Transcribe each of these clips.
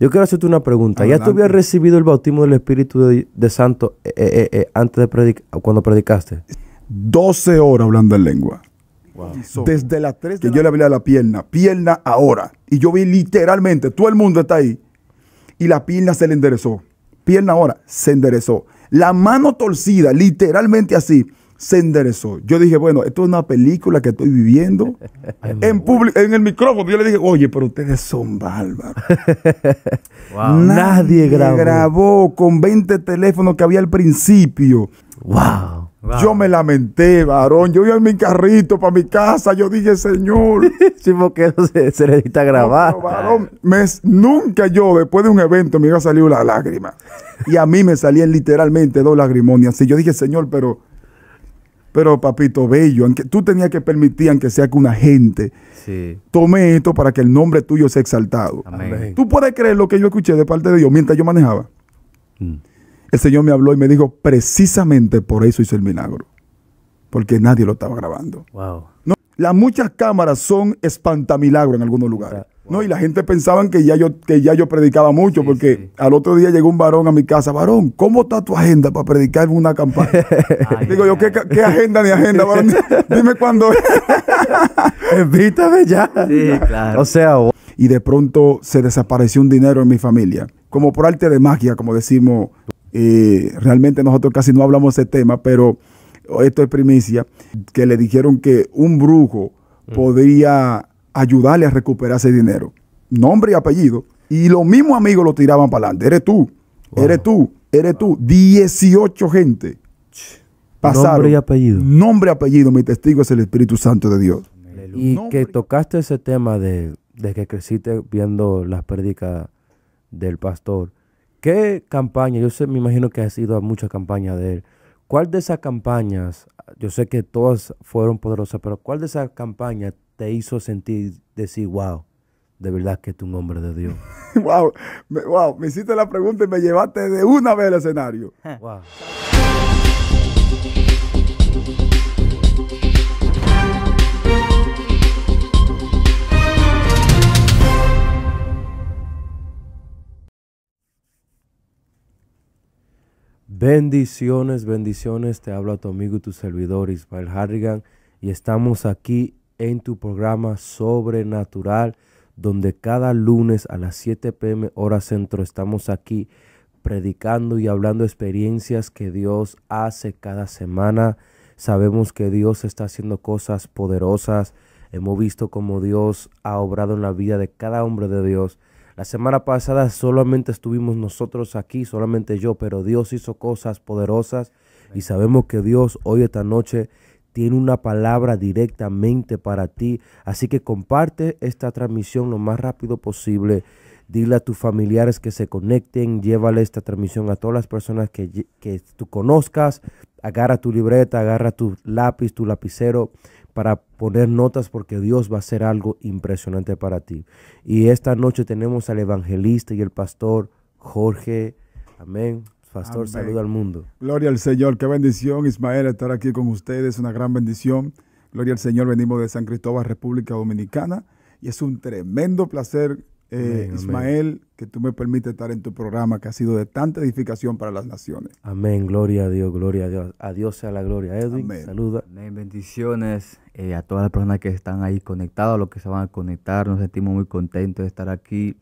Yo quiero hacerte una pregunta. ¿Ya tú habías recibido el bautismo del Espíritu de, Santo eh, eh, eh, antes de cuando predicaste? 12 horas hablando en lengua. Desde las 3 de que yo le hablé a la pierna, pierna ahora. Y yo vi literalmente, todo el mundo está ahí. Y la pierna se le enderezó. Pierna ahora, se enderezó. La mano torcida, literalmente así se enderezó. Yo dije, bueno, esto es una película que estoy viviendo en, en el micrófono. Yo le dije, oye, pero ustedes son bárbaros. Nadie, grabó. grabó. con 20 teléfonos que había al principio. Wow. Yo me lamenté, varón. Yo iba en mi carrito para mi casa. Yo dije, Señor. sí, porque eso se, necesita grabar. varón, nunca yo, después de un evento, me iba a salir una lágrima. Y a mí me salían literalmente dos lagrimonias. Y yo dije, Señor, pero pero papito bello, aunque tú tenías que permitir, aunque sea que una gente tome esto para que el nombre tuyo sea exaltado. Tú puedes creer lo que yo escuché de parte de Dios mientras yo manejaba. Mm. El Señor me habló y me dijo, precisamente por eso hizo el milagro. Porque nadie lo estaba grabando. Wow. las muchas cámaras son espantamilagro en algunos lugares. No, y la gente pensaban que ya yo, que ya yo predicaba mucho, porque al otro día llegó un varón a mi casa, varón, ¿cómo está tu agenda para predicar en una campaña? Digo yo, ¿qué, agenda ni agenda, varón? Dime cuándo Evítame ya. Sí, claro. O sea, y de pronto se desapareció un dinero en mi familia. Como por arte de magia, como decimos, eh, realmente nosotros casi no hablamos de ese tema, pero esto es primicia, que le dijeron que un brujo mm. podría ayudarle a recuperar ese dinero. Nombre y apellido. Y los mismos amigos lo tiraban para adelante. Eres tú, eres tú, eres tú. 18 gente Nombre y apellido. Nombre y apellido. Mi testigo es el Espíritu Santo de Dios. Y que tocaste ese tema de, de que creciste viendo las pérdidas del pastor. ¿Qué campaña? Yo sé, me imagino que has ido a muchas campañas de él. ¿Cuál de esas campañas, yo sé que todas fueron poderosas, pero cuál de esas campañas te hizo sentir, decir, wow, de verdad que es un hombre de Dios? wow, me, wow, me hiciste la pregunta y me llevaste de una vez al escenario. wow. Bendiciones, bendiciones. Te hablo a tu amigo y tu servidor Ismael Harrigan y estamos aquí en tu programa Sobrenatural, donde cada lunes a las 7 pm hora centro estamos aquí predicando y hablando experiencias que Dios hace cada semana. Sabemos que Dios está haciendo cosas poderosas. Hemos visto cómo Dios ha obrado en la vida de cada hombre de Dios. La semana pasada solamente estuvimos nosotros aquí, solamente yo, pero Dios hizo cosas poderosas y sabemos que Dios hoy esta noche tiene una palabra directamente para ti. Así que comparte esta transmisión lo más rápido posible. Dile a tus familiares que se conecten, llévale esta transmisión a todas las personas que, que tú conozcas. Agarra tu libreta, agarra tu lápiz, tu lapicero para poner notas porque Dios va a hacer algo impresionante para ti. Y esta noche tenemos al evangelista y el pastor Jorge. Amén. Pastor, saluda al mundo. Gloria al Señor, qué bendición, Ismael, estar aquí con ustedes, una gran bendición. Gloria al Señor, venimos de San Cristóbal, República Dominicana, y es un tremendo placer, eh, Ismael, que tú me permites estar en tu programa que ha sido de tanta edificación para las naciones. Amén, gloria a Dios, gloria a Dios. A Dios sea la gloria, Edwin. Saluda. Amén, bendiciones eh, a todas las personas que están ahí conectadas, a los que se van a conectar. Nos sentimos muy contentos de estar aquí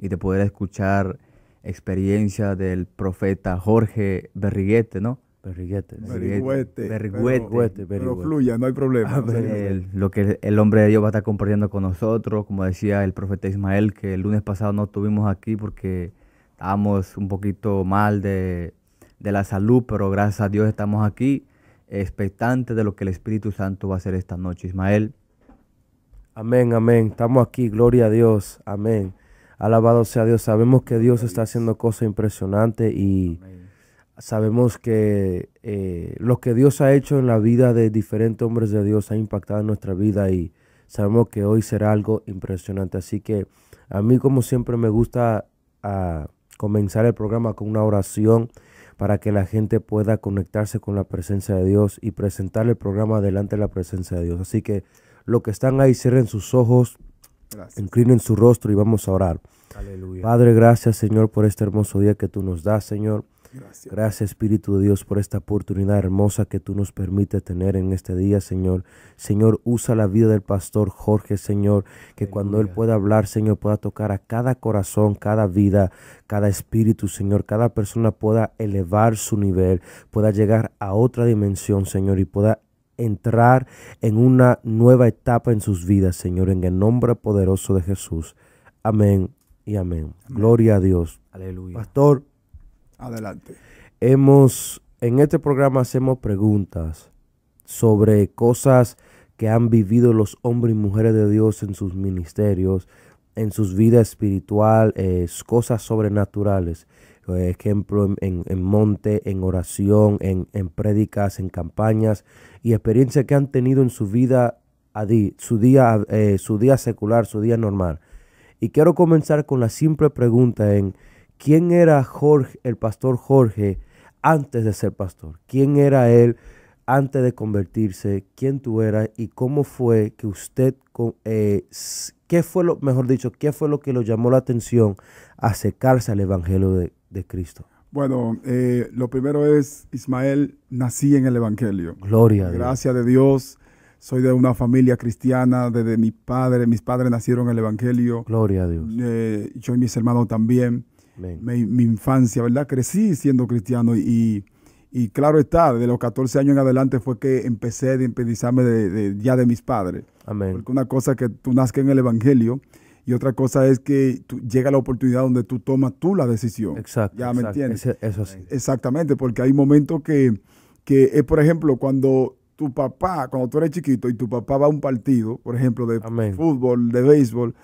y de poder escuchar experiencia del profeta Jorge Berriguete, ¿no? Berriguete. Berriguete. Berriguete. Pero, fluya, no hay problema. el, lo que el hombre de Dios va a estar compartiendo con nosotros, como decía el profeta Ismael, que el lunes pasado no estuvimos aquí porque estábamos un poquito mal de, de la salud, pero gracias a Dios estamos aquí, expectantes de lo que el Espíritu Santo va a hacer esta noche, Ismael. Amén, amén. Estamos aquí, gloria a Dios. Amén. Alabado sea Dios. Sabemos que Dios está haciendo cosas impresionantes y sabemos que eh, lo que Dios ha hecho en la vida de diferentes hombres de Dios ha impactado en nuestra vida y sabemos que hoy será algo impresionante. Así que a mí como siempre me gusta ah, comenzar el programa con una oración para que la gente pueda conectarse con la presencia de Dios y presentar el programa delante de la presencia de Dios. Así que lo que están ahí cierren sus ojos Inclinen su rostro y vamos a orar. Padre, gracias Señor por este hermoso día que tú nos das, Señor. Gracias. Espíritu de Dios por esta oportunidad hermosa que tú nos permites tener en este día, Señor. Señor, usa la vida del pastor Jorge, Señor, que cuando él pueda hablar, Señor, pueda tocar a cada corazón, cada vida, cada espíritu, Señor, cada persona pueda elevar su nivel, pueda llegar a otra dimensión, Señor, y pueda entrar en una nueva etapa en sus vidas, Señor, en el nombre poderoso de Jesús. Amén y amén. Gloria a Dios. Aleluya. Pastor, adelante. Hemos, en este programa hacemos preguntas sobre cosas que han vivido los hombres y mujeres de Dios en sus ministerios, en sus vidas espirituales, eh, cosas sobrenaturales ejemplo, en, en, monte, en oración, en, en prédicas, en campañas y experiencias que han tenido en su vida, su día, eh, su día secular, su día normal. Y quiero comenzar con la simple pregunta en quién era Jorge, el pastor Jorge antes de ser pastor, quién era él antes de convertirse, quién tú eras y cómo fue que usted, eh, qué fue lo, mejor dicho, qué fue lo que lo llamó la atención a acercarse al Evangelio de, de Cristo? Bueno, eh, lo primero es, Ismael, nací en el Evangelio. Gloria. A Dios. Gracias de Dios. Soy de una familia cristiana, desde mi padre. Mis padres nacieron en el Evangelio. Gloria a Dios. Eh, yo y mis hermanos también. Mi, infancia, ¿verdad? Crecí siendo cristiano y, claro está, de los 14 años en adelante fue que empecé a empedizarme de, ya de mis padres. Porque una cosa que tú nazcas en el Evangelio y otra cosa es que llega la oportunidad donde tú tomas tú la decisión. Exacto. ¿Ya me entiendes? eso sí. Exactamente, porque hay momentos que, que por ejemplo, cuando tu papá, cuando tú eres chiquito y tu papá va a un partido, por ejemplo, de fútbol, de béisbol,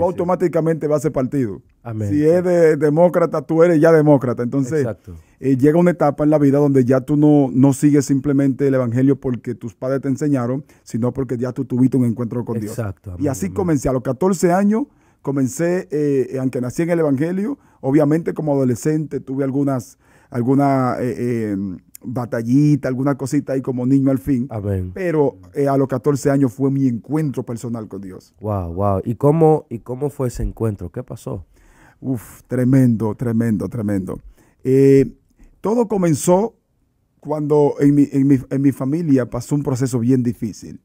automáticamente va a ese partido. Si es de demócrata, tú eres ya demócrata. Entonces, eh, llega una etapa en la vida donde ya tú no, no sigues simplemente el evangelio porque tus padres te enseñaron, sino porque ya tú tuviste un encuentro con Dios. y así comencé. A los 14 años, comencé, eh, aunque nací en el evangelio, obviamente como adolescente tuve algunas, eh, batallita, alguna cosita ahí como niño al fin. Pero eh, a los 14 años fue mi encuentro personal con Dios. Wow, wow. ¿Y cómo, y cómo fue ese encuentro? ¿Qué pasó? Uf, tremendo, tremendo, tremendo. Eh, todo comenzó cuando en mi, familia pasó un proceso bien difícil.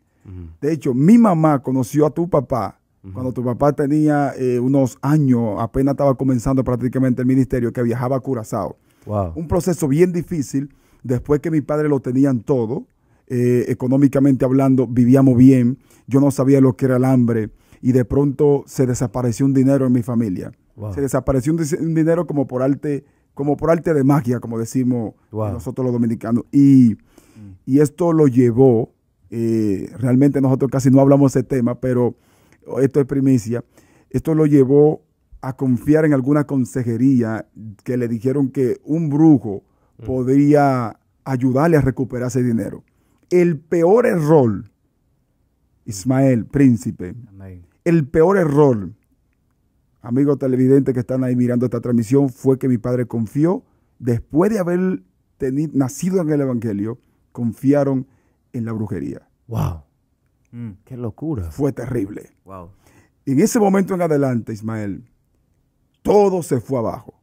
De hecho, mi mamá conoció a tu papá cuando tu papá tenía eh, unos años, apenas estaba comenzando prácticamente el ministerio, que viajaba a Curazao. Wow. Un proceso bien difícil después que mi padre lo tenían todo, eh, económicamente hablando, vivíamos bien, yo no sabía lo que era el hambre y de pronto se desapareció un dinero en mi familia. Se desapareció un, dinero como por arte, como por arte de magia, como decimos nosotros los dominicanos. Y, esto lo llevó, eh, realmente nosotros casi no hablamos de ese tema, pero esto es primicia, esto lo llevó a confiar en alguna consejería que le dijeron que un brujo podría ayudarle a recuperar ese dinero. El peor error, Ismael, príncipe, el peor error, amigos televidentes que están ahí mirando esta transmisión, fue que mi padre confió, después de haber nacido en el Evangelio, confiaron en la brujería. ¡Wow! Mm. ¡Qué locura! Fue terrible. ¡Wow! En ese momento en adelante, Ismael, todo se fue abajo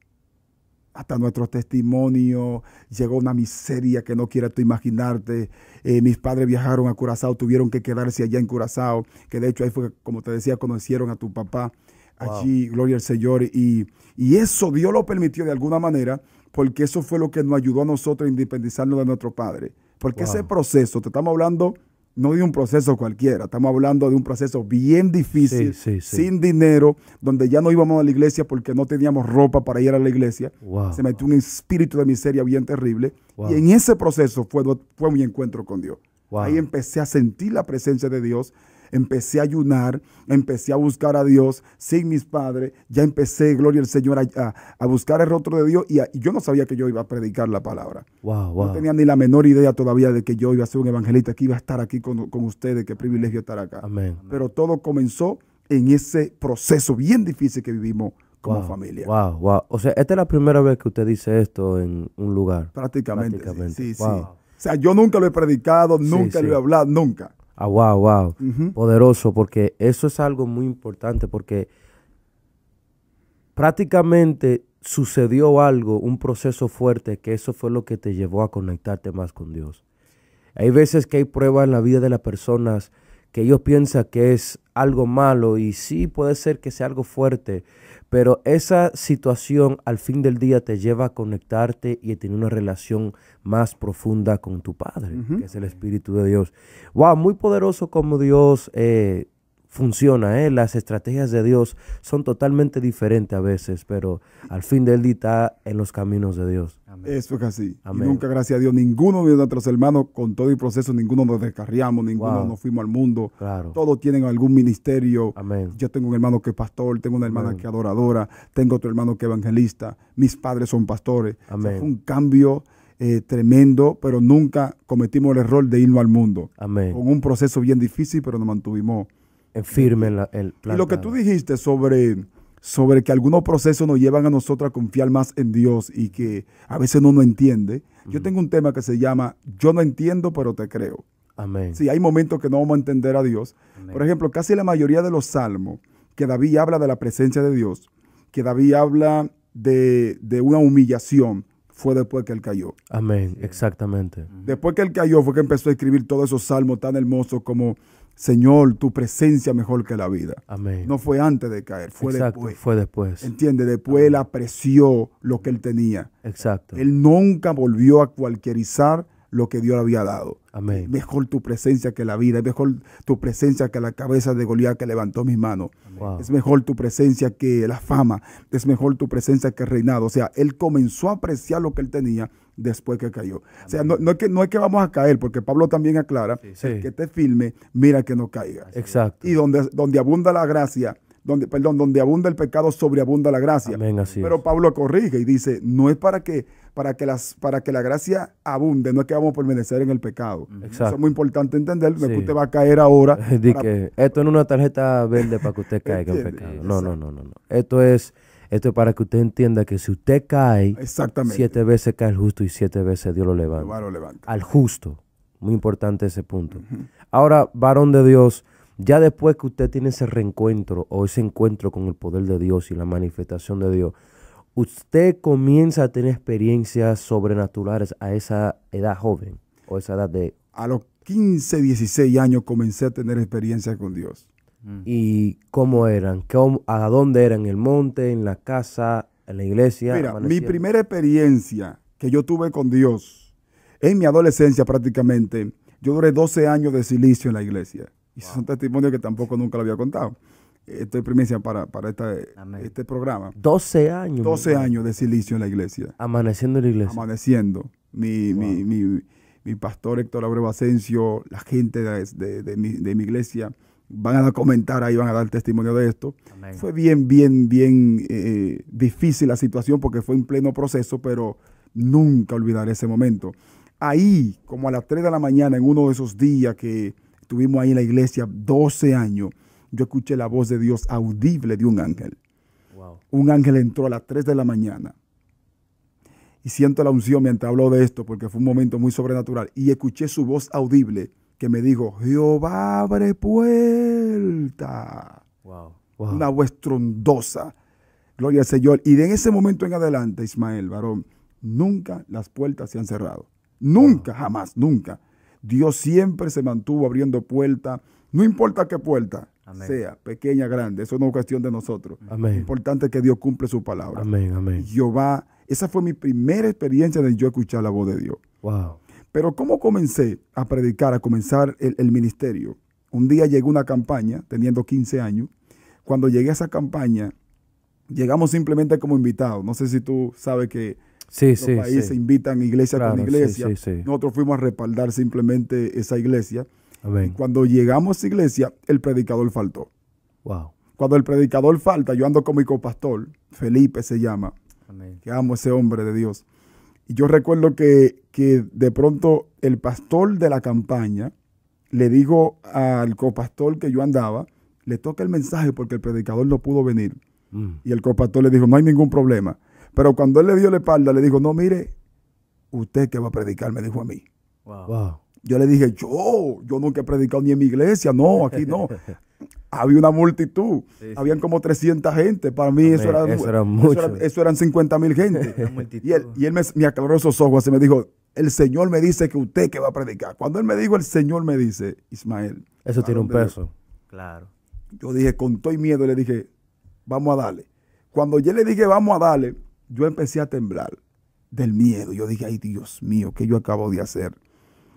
hasta nuestro testimonio, llegó una miseria que no quieras tú imaginarte. Eh, mis padres viajaron a Curazao, tuvieron que quedarse allá en Curazao, que de hecho ahí fue, como te decía, conocieron a tu papá allí, gloria al Señor. Y, eso Dios lo permitió de alguna manera, porque eso fue lo que nos ayudó a nosotros a independizarnos de nuestro Padre. Porque ese proceso, te estamos hablando no de un proceso cualquiera, estamos hablando de un proceso bien difícil, sin dinero, donde ya no íbamos a la iglesia porque no teníamos ropa para ir a la iglesia. Se metió un espíritu de miseria bien terrible. Y en ese proceso fue, fue mi encuentro con Dios. Ahí empecé a sentir la presencia de Dios empecé a ayunar, empecé a buscar a Dios sin mis padres, ya empecé, gloria al Señor, a, buscar el rostro de Dios y, yo no sabía que yo iba a predicar la palabra. Wow, No tenía ni la menor idea todavía de que yo iba a ser un evangelista, que iba a estar aquí con, ustedes, qué privilegio estar acá. Pero todo comenzó en ese proceso bien difícil que vivimos como familia. Wow, wow. O sea, esta es la primera vez que usted dice esto en un lugar. Prácticamente. Sí, sí, O sea, yo nunca lo he predicado, nunca lo he hablado, nunca. Ah, wow, wow. Poderoso, porque eso es algo muy importante, porque prácticamente sucedió algo, un proceso fuerte, que eso fue lo que te llevó a conectarte más con Dios. Hay veces que hay pruebas en la vida de las personas que ellos piensan que es algo malo y sí puede ser que sea algo fuerte, pero esa situación al fin del día te lleva a conectarte y a tener una relación más profunda con tu Padre, que es el Espíritu de Dios. Wow, muy poderoso como Dios eh, funciona. ¿eh? Las estrategias de Dios son totalmente diferentes a veces, pero al fin de día está en los caminos de Dios. Eso es así. nunca, gracias a Dios, ninguno de nuestros hermanos, con todo el proceso, ninguno nos descarriamos, ninguno nos fuimos al mundo. Todos tienen algún ministerio. Yo tengo un hermano que es pastor, tengo una hermana que es adoradora, tengo otro hermano que es evangelista, mis padres son pastores. fue un cambio. Eh, tremendo, pero nunca cometimos el error de irnos al mundo. Con un proceso bien difícil, pero nos mantuvimos eh, firme el plan. Y lo que tú dijiste sobre, sobre que algunos procesos nos llevan a nosotros a confiar más en Dios y que a veces uno no entiende. Yo tengo un tema que se llama Yo no entiendo, pero te creo. Amén. Sí, hay momentos que no vamos a entender a Dios. Por ejemplo, casi la mayoría de los salmos que David habla de la presencia de Dios, que David habla de, de una humillación, fue después que él cayó. Amén, exactamente. Después que él cayó fue que empezó a escribir todos esos salmos tan hermosos como Señor, tu presencia mejor que la vida. Amén. No fue antes de caer, fue Exacto, después. Fue después. Entiende, después él apreció lo que él tenía. Exacto. Él nunca volvió a cualquierizar lo que Dios le había dado. Amén. Mejor tu presencia que la vida, es mejor tu presencia que la cabeza de Goliat que levantó mis manos. Es mejor tu presencia que la fama, es mejor tu presencia que el reinado. O sea, él comenzó a apreciar lo que él tenía después que cayó. O sea, no, no, es que, no es que vamos a caer, porque Pablo también aclara, que te filme, mira que no caiga. Exacto. Y donde, donde abunda la gracia, donde, perdón, donde abunda el pecado, sobreabunda la gracia. así Pero Pablo corrige y dice, no es para que, para, que las, para que la gracia abunde, no es que vamos a permanecer en el pecado. Exacto. Eso es muy importante entender, no usted va a caer ahora. esto no es una tarjeta verde para que usted caiga en pecado. No, no, no, no, no. Esto es esto es para que usted entienda que si usted cae, siete veces cae el justo y siete veces Dios lo levanta. Al justo. Muy importante ese punto. Ahora, varón de Dios, ya después que usted tiene ese reencuentro o ese encuentro con el poder de Dios y la manifestación de Dios, usted comienza a tener experiencias sobrenaturales a esa edad joven o esa edad de... A los 15, 16 años comencé a tener experiencias con Dios y cómo eran, a dónde eran, en el monte, en la casa, en la iglesia. Mira, mi primera experiencia que yo tuve con Dios en mi adolescencia prácticamente, yo duré 12 años de silicio en la iglesia. Y es son testimonios que tampoco nunca lo había contado. Estoy es primicia para, para este programa. 12 años. 12 años de silicio en la iglesia. Amaneciendo en la iglesia. Amaneciendo. Mi, mi, mi, mi pastor Héctor Abreu Asensio, la gente mi, de mi iglesia, van a comentar ahí, van a dar testimonio de esto. Fue bien, bien, bien eh, difícil la situación porque fue en pleno proceso, pero nunca olvidaré ese momento. Ahí, como a las 3 de la mañana, en uno de esos días que estuvimos ahí en la iglesia 12 años, yo escuché la voz de Dios audible de un ángel. Un ángel entró a las 3 de la mañana. Y siento la unción mientras habló de esto, porque fue un momento muy sobrenatural. Y escuché su voz audible que me dijo, Jehová abre puerta. Wow, Una voz trondosa. Gloria al Señor. Y de ese momento en adelante, Ismael, varón, nunca las puertas se han cerrado. Nunca, jamás, nunca. Dios siempre se mantuvo abriendo puerta no importa qué puerta sea, pequeña, grande, eso no es cuestión de nosotros. Amén. Lo importante es que Dios cumple su palabra. Amén, amén. Jehová, esa fue mi primera experiencia de yo escuchar la voz de Dios. Wow. Pero ¿cómo comencé a predicar, a comenzar el, ministerio? Un día llegó una campaña, teniendo 15 años. Cuando llegué a esa campaña, llegamos simplemente como invitados. No sé si tú sabes que sí, los países invitan iglesia con iglesia. Nosotros fuimos a respaldar simplemente esa iglesia. cuando llegamos a iglesia, el predicador faltó. Cuando el predicador falta, yo ando con mi copastor, Felipe se llama, Amén. que amo ese hombre de Dios. Y yo recuerdo que, de pronto el pastor de la campaña le dijo al copastor que yo andaba, le toca el mensaje porque el predicador no pudo venir. Mm. Y el copastor le dijo, no hay ningún problema. Pero cuando él le dio la espalda, le dijo, no, mire, usted que va a predicar, me dijo a mí. Yo le dije, yo, yo nunca he predicado ni en mi iglesia, no, aquí no. había una multitud. Habían como 300 gente. Para mí eso, era, mucho. eso, eran 50 mil gente. y él, me, me, aclaró esos ojos y me dijo, el Señor me dice que usted que va a predicar. Cuando él me dijo, el Señor me dice, Ismael. Eso tiene un peso. Claro. Yo dije, con todo y miedo, le dije, vamos a darle. Cuando yo le dije, vamos a darle, yo empecé a temblar del miedo. Yo dije, ay Dios mío, ¿qué yo acabo de hacer?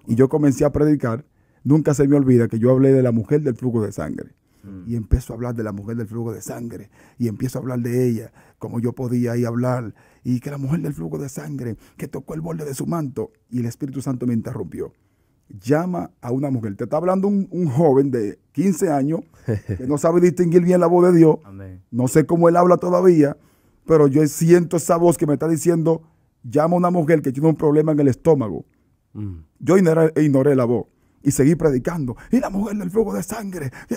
Y yo comencé a predicar. Nunca se me olvida que yo hablé de la mujer del flujo de sangre. Mm. Y empiezo a hablar de la mujer del flujo de sangre. Y empiezo a hablar de ella, como yo podía ahí hablar. Y que la mujer del flujo de sangre, que tocó el borde de su manto. Y el Espíritu Santo me interrumpió. Llama a una mujer. Te está hablando un, joven de 15 años que no sabe distinguir bien la voz de Dios. No sé cómo él habla todavía, pero yo siento esa voz que me está diciendo, llama a una mujer que tiene un problema en el estómago. Mm. Yo ignoré, la voz y seguí predicando. Y la mujer del fuego de sangre. Eh,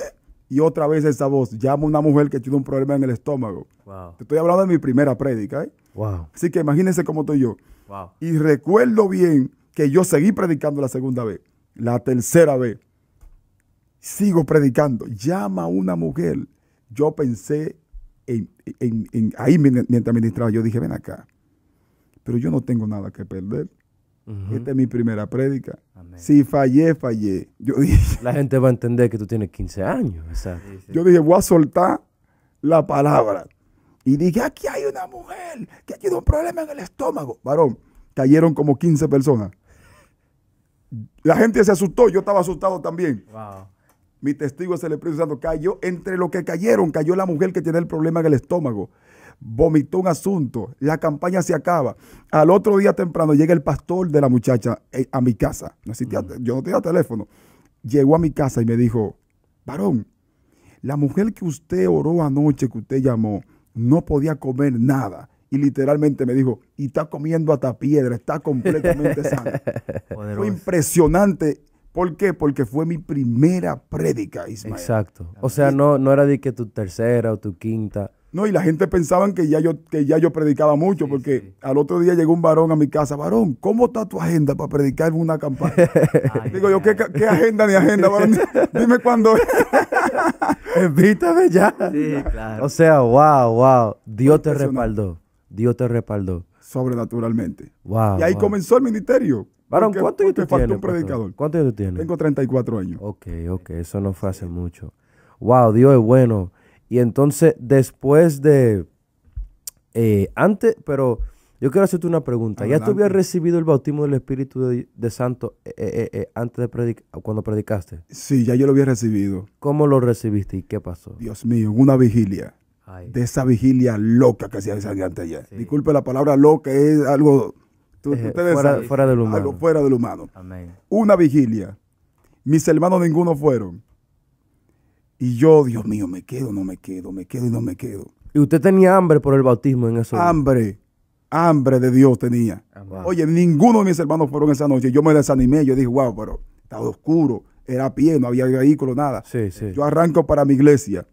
y otra vez esa voz. Llama a una mujer que tiene un problema en el estómago. Te estoy hablando de mi primera prédica. ¿eh? Así que imagínense cómo estoy yo. Y recuerdo bien que yo seguí predicando la segunda vez, la tercera vez. Sigo predicando. Llama a una mujer. Yo pensé en ahí mientras ministraba. Yo dije, ven acá. Pero yo no tengo nada que perder. Esta es mi primera prédica. Si fallé, fallé. la gente va a entender que tú tienes 15 años. Yo dije, voy a soltar la palabra. Y dije, aquí hay una mujer que tiene un problema en el estómago. Varón, cayeron como 15 personas. La gente se asustó, yo estaba asustado también. Mi testigo se le Espíritu Cayó entre los que cayeron, cayó la mujer que tiene el problema en el estómago vomitó un asunto, la campaña se acaba. Al otro día temprano llega el pastor de la muchacha eh, a mi casa. No Yo no tenía teléfono. Llegó a mi casa y me dijo, varón, la mujer que usted oró anoche, que usted llamó, no podía comer nada. Y literalmente me dijo, y está comiendo hasta piedra, está completamente sana. Fue impresionante ¿Por qué? Porque fue mi primera prédica, Ismael. Exacto. O sea, no, no era de que tu tercera o tu quinta. No, y la gente pensaba que ya yo, que ya yo predicaba mucho, porque al otro día llegó un varón a mi casa, varón, ¿cómo está tu agenda para predicar en una campaña? Digo yo, ¿qué, agenda ni agenda, varón? Dime cuándo Evítame ya. Sí, claro. O sea, wow, wow. Dios te respaldó. Dios te respaldó. Sobrenaturalmente. Wow. Y ahí comenzó el ministerio. Varón, ¿cuánto años tú tienes? un predicador. ¿Cuánto tú tienes? Tengo 34 años. Ok, ok, eso no fue hace mucho. Wow, Dios es bueno. Y entonces, después de. Eh, antes, pero yo quiero hacerte una pregunta. ¿Ya tú habías recibido el bautismo del Espíritu de, Santo eh, eh, antes de cuando predicaste? Sí, ya yo lo había recibido. ¿Cómo lo recibiste y qué pasó? Dios mío, en una vigilia. De esa vigilia loca que se hacía antes ayer. Disculpe la palabra loca, es algo. fuera, del humano. fuera del humano. Amén. Una vigilia. Mis hermanos ninguno fueron. Y yo, Dios mío, me quedo, no me quedo, me quedo y no me quedo. ¿Y usted tenía hambre por el bautismo en eso? Hambre, hambre de Dios tenía. Ah, Oye, ninguno de mis hermanos fueron esa noche. Yo me desanimé, yo dije, wow, pero estaba oscuro, era a pie, no había vehículo, nada. Sí, sí. Yo arranco para mi iglesia.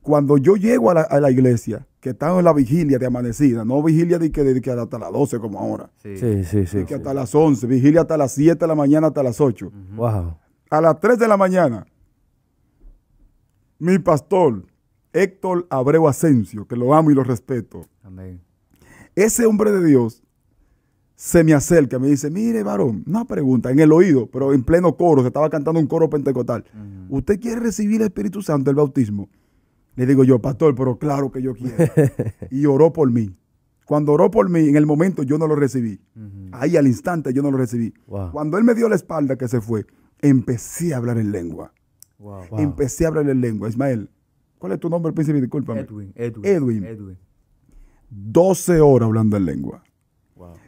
Cuando yo llego a la, iglesia, que estaba en la vigilia de amanecida, no vigilia de que, hasta las 12 como ahora. Sí, sí, sí. De que hasta las 11, vigilia hasta las 7 de la mañana, hasta las 8. Wow. A las 3 de la mañana, mi pastor, Héctor Abreu Asensio, que lo amo y lo respeto. Ese hombre de Dios se me acerca, me dice, mire varón, una pregunta, en el oído, pero en pleno coro, se estaba cantando un coro pentecostal. ¿Usted quiere recibir el Espíritu Santo, el bautismo? Le digo yo, pastor, pero claro que yo quiero. y oró por mí. Cuando oró por mí, en el momento yo no lo recibí. Ahí al instante yo no lo recibí. Cuando él me dio la espalda que se fue, empecé a hablar en lengua. Empecé eh, a hablar en lengua. Ismael, ¿cuál es tu nombre, príncipe? Discúlpame. Edwin. Edwin. Edwin. 12 horas hablando en lengua.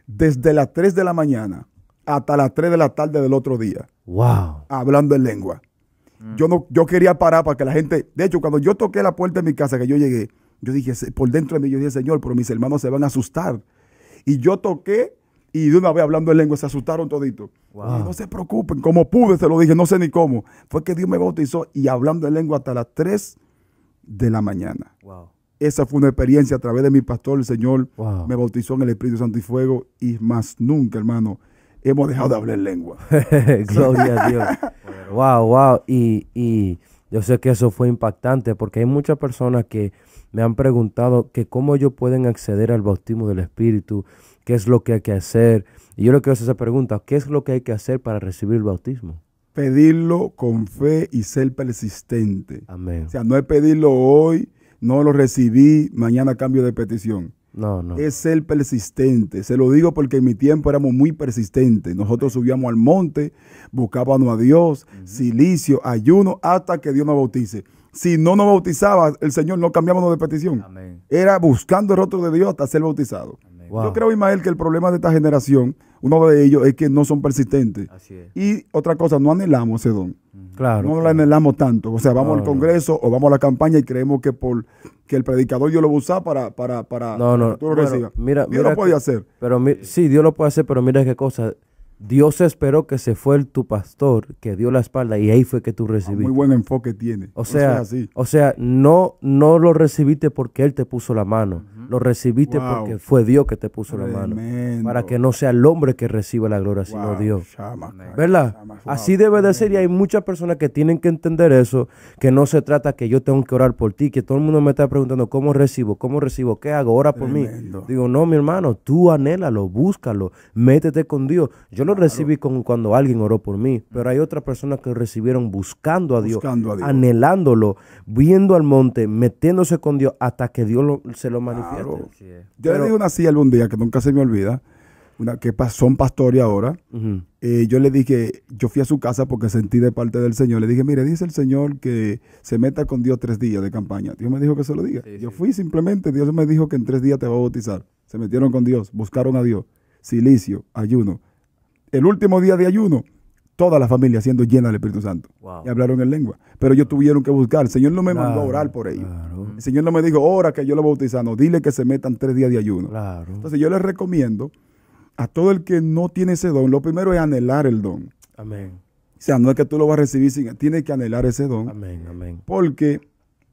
Desde las 3 de la mañana hasta las 3 de la tarde del otro día. Wow. Hablando en lengua. Mm. Yo, no, yo quería parar para que la gente. De hecho, cuando yo toqué la puerta de mi casa, que yo llegué, yo dije, por dentro de mí, yo dije, Señor, pero mis hermanos se van a asustar. Y yo toqué y de una vez hablando en lengua se asustaron toditos no se preocupen, como pude, se lo dije, no sé ni cómo. Fue que Dios me bautizó y hablando de lengua hasta las 3 de la mañana. Esa fue una experiencia a través de mi pastor, el Señor me bautizó en el Espíritu Santo y Fuego y más nunca, hermano, hemos dejado de hablar lengua. Gloria a Dios. wow, wow. Y, y yo sé que eso fue impactante porque hay muchas personas que me han preguntado que cómo ellos pueden acceder al bautismo del Espíritu, qué es lo que hay que hacer. Y yo le quiero hacer esa pregunta, ¿qué es lo que hay que hacer para recibir el bautismo? Pedirlo con fe y ser persistente. Amén. O sea, no es pedirlo hoy, no lo recibí, mañana cambio de petición. No, no. Es ser persistente. Se lo digo porque en mi tiempo éramos muy persistentes. Nosotros subíamos al monte, buscábamos a Dios, silicio, ayuno, hasta que Dios nos bautice. Si no nos bautizaba, el Señor no cambiábamos de petición. Amén. Era buscando el rostro de Dios hasta ser bautizado. Amén. Yo creo, Ismael, que el problema de esta generación, uno de ellos es que no son persistentes. Y otra cosa, no anhelamos ese don. Claro. No lo anhelamos tanto. O sea, vamos al Congreso o vamos a la campaña y creemos que por que el predicador Dios lo va a usar para, para, para, que tú lo Mira, Dios lo puede hacer. Pero sí, Dios lo puede hacer, pero mira qué cosa. Dios esperó que se fue el, tu pastor, que dio la espalda y ahí fue que tú ah, recibiste. muy buen enfoque tiene. O sea, o sea, no, no lo recibiste porque él te puso la mano. Lo recibiste porque fue Dios que te puso la mano. Para que no sea el hombre que reciba la gloria, sino Dios. ¿Verdad? Así debe de ser y hay muchas personas que tienen que entender eso, que no se trata que yo tengo que orar por ti, que todo el mundo me está preguntando cómo recibo, cómo recibo, qué hago, ora por mí. Digo, no, mi hermano, tú anhélalo, búscalo, métete con Dios. Yo lo recibí cuando alguien oró por mí, pero hay otras personas que recibieron buscando a, Dios, anhelándolo, viendo al monte, metiéndose con Dios hasta que Dios se lo manifieste. Yo le di una silla algún día que nunca se me olvida, una, que son pastores ahora. Eh, yo le dije, yo fui a su casa porque sentí de parte del Señor. Le dije, mire, dice el Señor que se meta con Dios tres días de campaña. Dios me dijo que se lo diga. yo fui simplemente, Dios me dijo que en tres días te va a bautizar. Se metieron con Dios, buscaron a Dios. Silicio, ayuno el último día de ayuno, toda la familia siendo llena del Espíritu Santo. Y hablaron en lengua. Pero ellos tuvieron que buscar. El Señor no me mandó a orar por ellos. El Señor no me dijo, ora que yo lo bautizando. dile que se metan tres días de ayuno. Entonces yo les recomiendo a todo el que no tiene ese don, lo primero es anhelar el don. Amén. O sea, no es que tú lo vas a recibir sin... Tienes que anhelar ese don. Amén, amén. Porque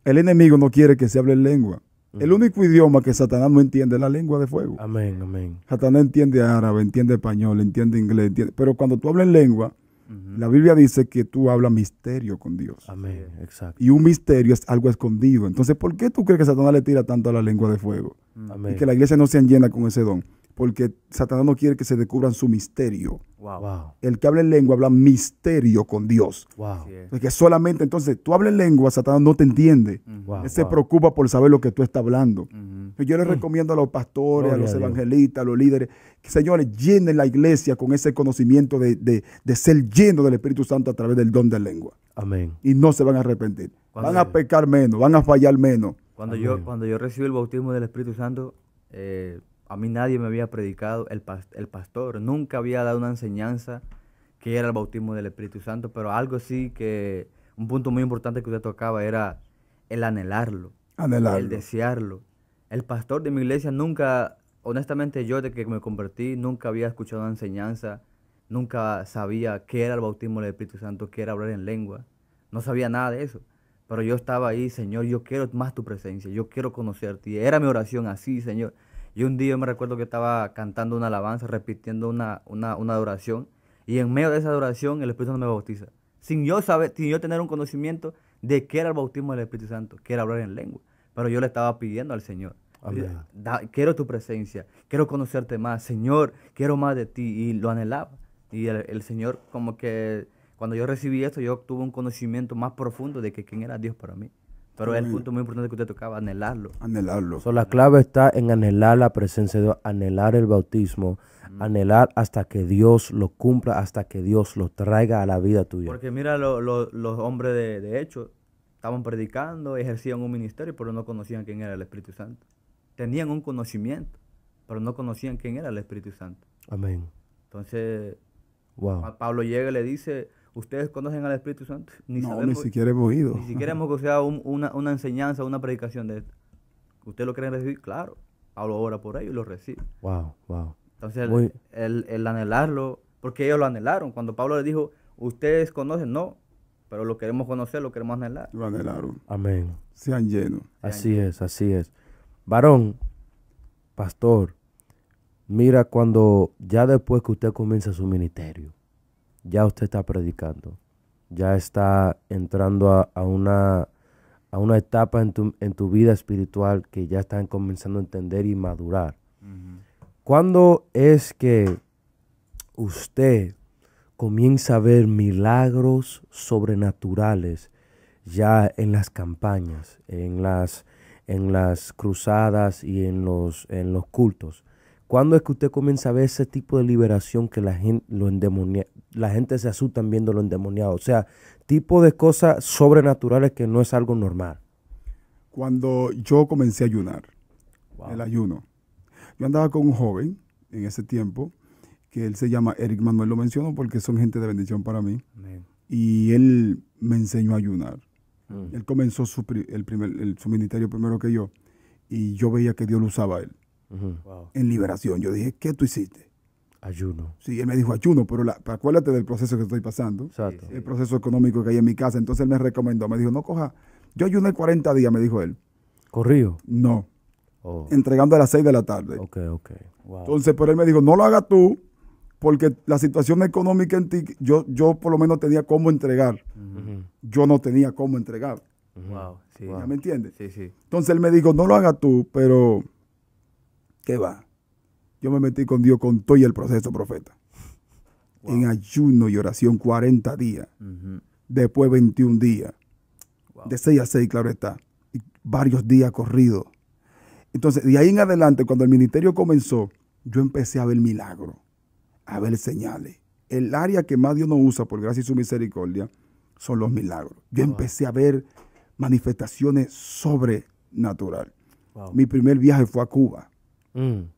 el enemigo no quiere que se hable en lengua. El único idioma que Satanás no entiende es la lengua de fuego. Amén, amén. Satanás entiende árabe, entiende español, entiende inglés, entiende, pero cuando tú hablas en lengua, la Biblia dice que tú hablas misterio con Dios. Amén, exacto. Y un misterio es algo escondido. Entonces, ¿por qué tú crees que Satanás le tira tanto a la lengua de fuego? Amén. Y que la iglesia no se llena con ese don porque Satanás no quiere que se descubran su misterio. El que habla en lengua habla misterio con Dios. Wow. solamente entonces tú hablas en lengua, Satanás no te entiende. Él se preocupa por saber lo que tú estás hablando. Yo les recomiendo a los pastores, a los evangelistas, a los líderes, que señores llenen la iglesia con ese conocimiento de, ser lleno del Espíritu Santo a través del don de lengua. Amén. Y no se van a arrepentir. Van a pecar menos, van a fallar menos. Cuando yo, cuando yo recibí el bautismo del Espíritu Santo, eh, a mí nadie me había predicado, el, el pastor nunca había dado una enseñanza que era el bautismo del Espíritu Santo, pero algo sí que un punto muy importante que usted tocaba era el anhelarlo, el desearlo. El pastor de mi iglesia nunca, honestamente yo desde que me convertí, nunca había escuchado una enseñanza, nunca sabía qué era el bautismo del Espíritu Santo, qué era hablar en lengua, no sabía nada de eso. Pero yo estaba ahí, Señor, yo quiero más tu presencia, yo quiero conocerte. era mi oración así, Señor. Y un día yo me recuerdo que estaba cantando una alabanza, repitiendo una, una, una adoración, y en medio de esa adoración el Espíritu Santo me bautiza. Sin yo, saber, sin yo tener un conocimiento de qué era el bautismo del Espíritu Santo, que era hablar en lengua. Pero yo le estaba pidiendo al Señor. quiero tu presencia, quiero conocerte más, Señor, quiero más de ti. Y lo anhelaba. Y el, el Señor, como que cuando yo recibí esto, yo tuve un conocimiento más profundo de que quién era Dios para mí. Pero es el punto muy importante que usted tocaba, anhelarlo. Anhelarlo. la clave está en anhelar la presencia de Dios, anhelar el bautismo, mm. anhelar hasta que Dios lo cumpla, hasta que Dios lo traiga a la vida tuya. Porque mira, los hombres de, hecho estaban predicando, ejercían un ministerio, pero no conocían quién era el Espíritu Santo. Tenían un conocimiento, pero no conocían quién era el Espíritu Santo. Amén. Entonces, Pablo llega y le dice, ¿Ustedes conocen al Espíritu Santo? Ni no, ni siquiera hemos oído. Ni siquiera hemos escuchado una, enseñanza, una predicación de esto. ¿Ustedes lo quieren recibir? Claro. Hablo ahora por ellos y lo recibo. Wow, wow. Entonces, el, anhelarlo, porque ellos lo anhelaron. Cuando Pablo le dijo, ¿ustedes conocen? No, pero lo queremos conocer, lo queremos anhelar. Lo anhelaron. Amén. Sean llenos. Así es, así es. Varón, pastor, mira cuando ya después que usted comienza su ministerio ya usted está predicando, ya está entrando a, una, a una etapa en tu, vida espiritual que ya están comenzando a entender y madurar. ¿Cuándo es que usted comienza a ver milagros sobrenaturales ya en las campañas, en las, en las cruzadas y en los, en los cultos? ¿Cuándo es que usted comienza a ver ese tipo de liberación que la gente, lo endemonió? la gente se asusta viendo lo endemoniado. O sea, tipo de cosas sobrenaturales que no es algo normal. Cuando yo comencé a ayunar, el ayuno, yo andaba con un joven en ese tiempo, que él se llama Eric Manuel, lo menciono porque son gente de bendición para mí. Y él me enseñó a ayunar. Mm. Él comenzó su, el primer, su ministerio primero que yo y yo veía que Dios lo usaba a él. En liberación. Yo dije, ¿qué tú hiciste? Ayuno. Sí, él me dijo ayuno, pero acuérdate del proceso que estoy pasando. El proceso económico que hay en mi casa. Entonces él me recomendó, me dijo, no coja, yo ayuné 40 días, me dijo él. ¿Corrido? No. Oh. Entregando a las 6 de la tarde. Ok, ok. Entonces, pero él me dijo, no lo hagas tú, porque la situación económica en ti, yo, yo por lo menos tenía cómo entregar. Yo no tenía cómo entregar. Wow, me entiendes? Sí, sí. Entonces él me dijo, no lo hagas tú, pero ¿qué va? Yo me metí con Dios con todo el proceso, profeta. En ayuno y oración, 40 días. Después 21 días. De 6 a 6, claro está. Y varios días corridos. Entonces, de ahí en adelante, cuando el ministerio comenzó, yo empecé a ver milagros, a ver señales. El área que más Dios nos usa, por gracia y su misericordia, son los milagros. Yo empecé a ver manifestaciones sobrenatural. Mi primer viaje fue a Cuba. Mm.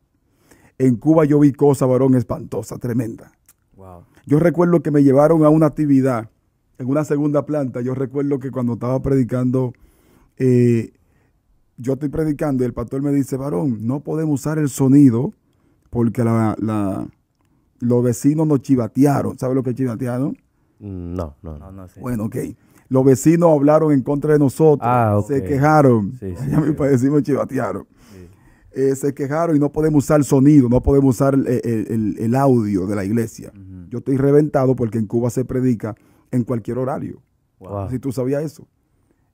En Cuba yo vi cosa, varón, espantosa, tremenda. Wow. Yo recuerdo que me llevaron a una actividad en una segunda planta. Yo recuerdo que cuando estaba predicando, eh, yo estoy predicando y el pastor me dice, varón, no podemos usar el sonido porque los vecinos nos chivatearon. ¿Sabes lo que chivatearon? Mm, no, no, no. no Bueno, ok. Los vecinos hablaron en contra de nosotros, ah, se quejaron. ya me decimos chivatearon. Eh, se quejaron y no podemos usar sonido, no podemos usar eh, eh, el, audio de la iglesia. Yo estoy reventado porque en Cuba se predica en cualquier horario. Si tú sabías eso.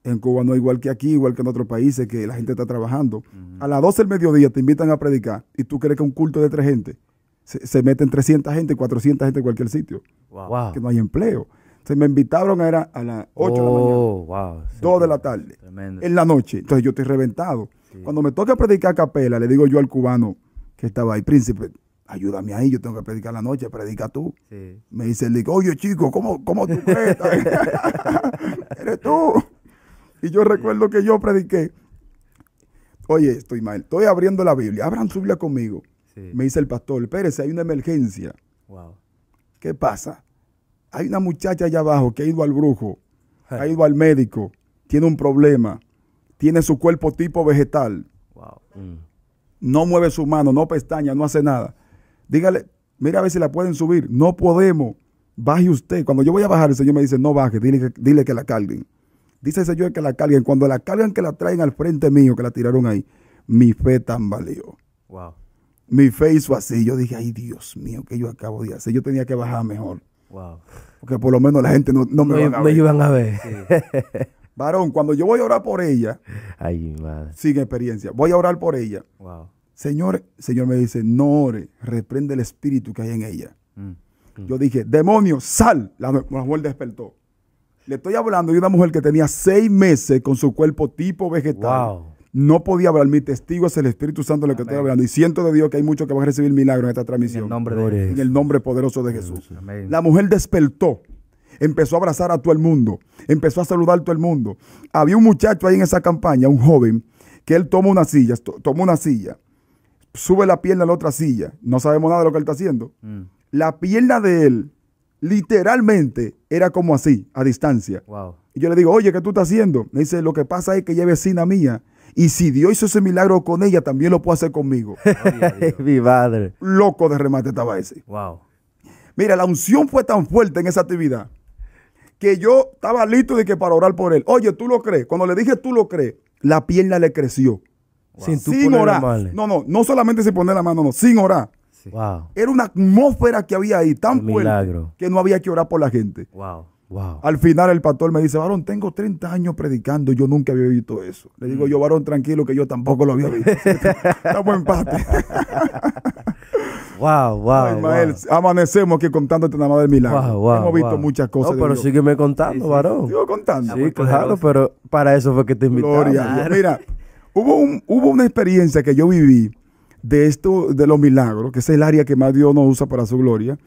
En Cuba no es igual que aquí, igual que en otros países, que la gente está trabajando. A las 12 del mediodía te invitan a predicar y tú crees que un culto de tres gente se, meten 300 gente, 400 gente en cualquier sitio. Que no hay empleo. Se me invitaron a, era a las 8 de la oh, mañana, wow, 2 de la tarde, en la noche. Entonces yo estoy reventado. Cuando me toca predicar capela, le digo yo al cubano que estaba ahí, príncipe, ayúdame ahí, yo tengo que predicar la noche, predica tú. Me dice el oye chico, ¿cómo, cómo tú Eres tú. Y yo recuerdo que yo prediqué. Oye, estoy mal, estoy abriendo la Biblia, abran su Biblia conmigo. Me dice el pastor, espérese, hay una emergencia. ¿Qué pasa? Hay una muchacha allá abajo que ha ido al brujo, ha ido al médico, tiene un problema tiene su cuerpo tipo vegetal. No mueve su mano, no pestaña, no hace nada. Dígale, mira a ver si la pueden subir. No podemos. Baje usted. Cuando yo voy a bajar, el Señor me dice, no baje, dile que, dile que la carguen. Dice el Señor que la carguen. Cuando la cargan, que la traen al frente mío, que la tiraron ahí. Mi fe tambaleó. Wow. Mi fe hizo así. Yo dije, ay Dios mío, que yo acabo de hacer? Yo tenía que bajar mejor. Porque por lo menos la gente no, me, a a ver. Varón, cuando yo voy a orar por ella, Ay, sin experiencia, voy a orar por ella. Señor, Señor me dice, no ore, reprende el espíritu que hay en ella. Mm, mm. Yo dije, demonio, sal. La, mujer despertó. Le estoy hablando de una mujer que tenía seis meses con su cuerpo tipo vegetal. No podía hablar. Mi testigo es el Espíritu Santo lo que estoy hablando. Y siento de Dios que hay muchos que van a recibir milagro en esta transmisión. En el nombre, en el nombre poderoso de Jesús. La mujer despertó empezó a abrazar a todo el mundo, empezó a saludar a todo el mundo. Había un muchacho ahí en esa campaña, un joven, que él tomó una silla, tomó una silla, sube la pierna a la otra silla, no sabemos nada de lo que él está haciendo. Mm. La pierna de él, literalmente, era como así, a distancia. Y yo le digo, oye, ¿qué tú estás haciendo? Me dice, lo que pasa es que ella es vecina mía. Y si Dios hizo ese milagro con ella, también lo puede hacer conmigo. Mi madre. Loco de remate estaba ese. Wow. Mira, la unción fue tan fuerte en esa actividad que yo estaba listo de que para orar por él. Oye, tú lo crees. Cuando le dije tú lo crees, la pierna le creció. Sin, orar. No, no, no solamente sin poner la mano, no, sin orar. Era una atmósfera que había ahí tan fuerte que no había que orar por la gente. Wow. Al final el pastor me dice, varón, tengo 30 años predicando, yo nunca había visto eso. Le digo mm. yo, varón, tranquilo, que yo tampoco lo había visto. Estamos empate. Wow, wow. amanecemos aquí contándote nada más del milagro. Hemos visto muchas cosas. No, pero sígueme contando, varón. Sigo contando. Sí, pues, pues, claro, pues, pero para eso fue que te invitamos. Gloria, Mira, hubo, hubo una experiencia que yo viví de esto, de los milagros, que es el área que más Dios nos usa para su gloria.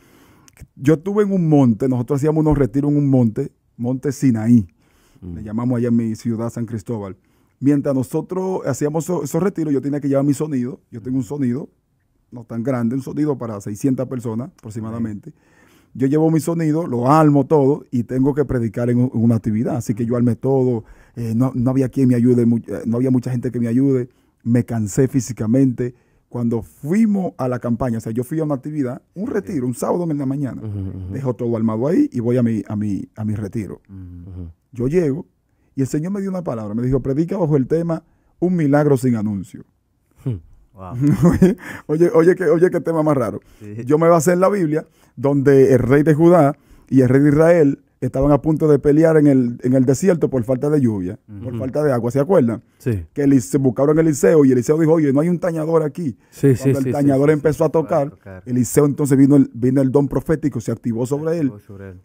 Yo estuve en un monte, nosotros hacíamos unos retiros en un monte, Monte Sinaí, le mm. llamamos allá mi ciudad San Cristóbal. Mientras nosotros hacíamos esos retiros, yo tenía que llevar mi sonido, yo tengo un sonido no tan grande, un sonido para 600 personas aproximadamente. Yo llevo mi sonido, lo almo todo y tengo que predicar en, una actividad. Así que yo armé todo, eh, no, había quien me ayude, eh, no había mucha gente que me ayude, me cansé físicamente. Cuando fuimos a la campaña, o sea, yo fui a una actividad, un retiro, un sábado en la mañana. Dejo todo armado ahí y voy a mi, a mi, a mi retiro. Yo llego y el Señor me dio una palabra, me dijo, predica bajo el tema un milagro sin anuncio. oye, oye, que, oye, qué tema más raro. Yo me basé en la Biblia, donde el rey de Judá y el rey de Israel estaban a punto de pelear en el, en el desierto por falta de lluvia, por falta de agua, ¿se acuerdan? Sí. Que se buscaron Eliseo y Eliseo dijo, oye, no hay un tañador aquí. Sí, Cuando sí, el tañador empezó a tocar, Eliseo entonces vino el, vino el don profético, se activó sobre él,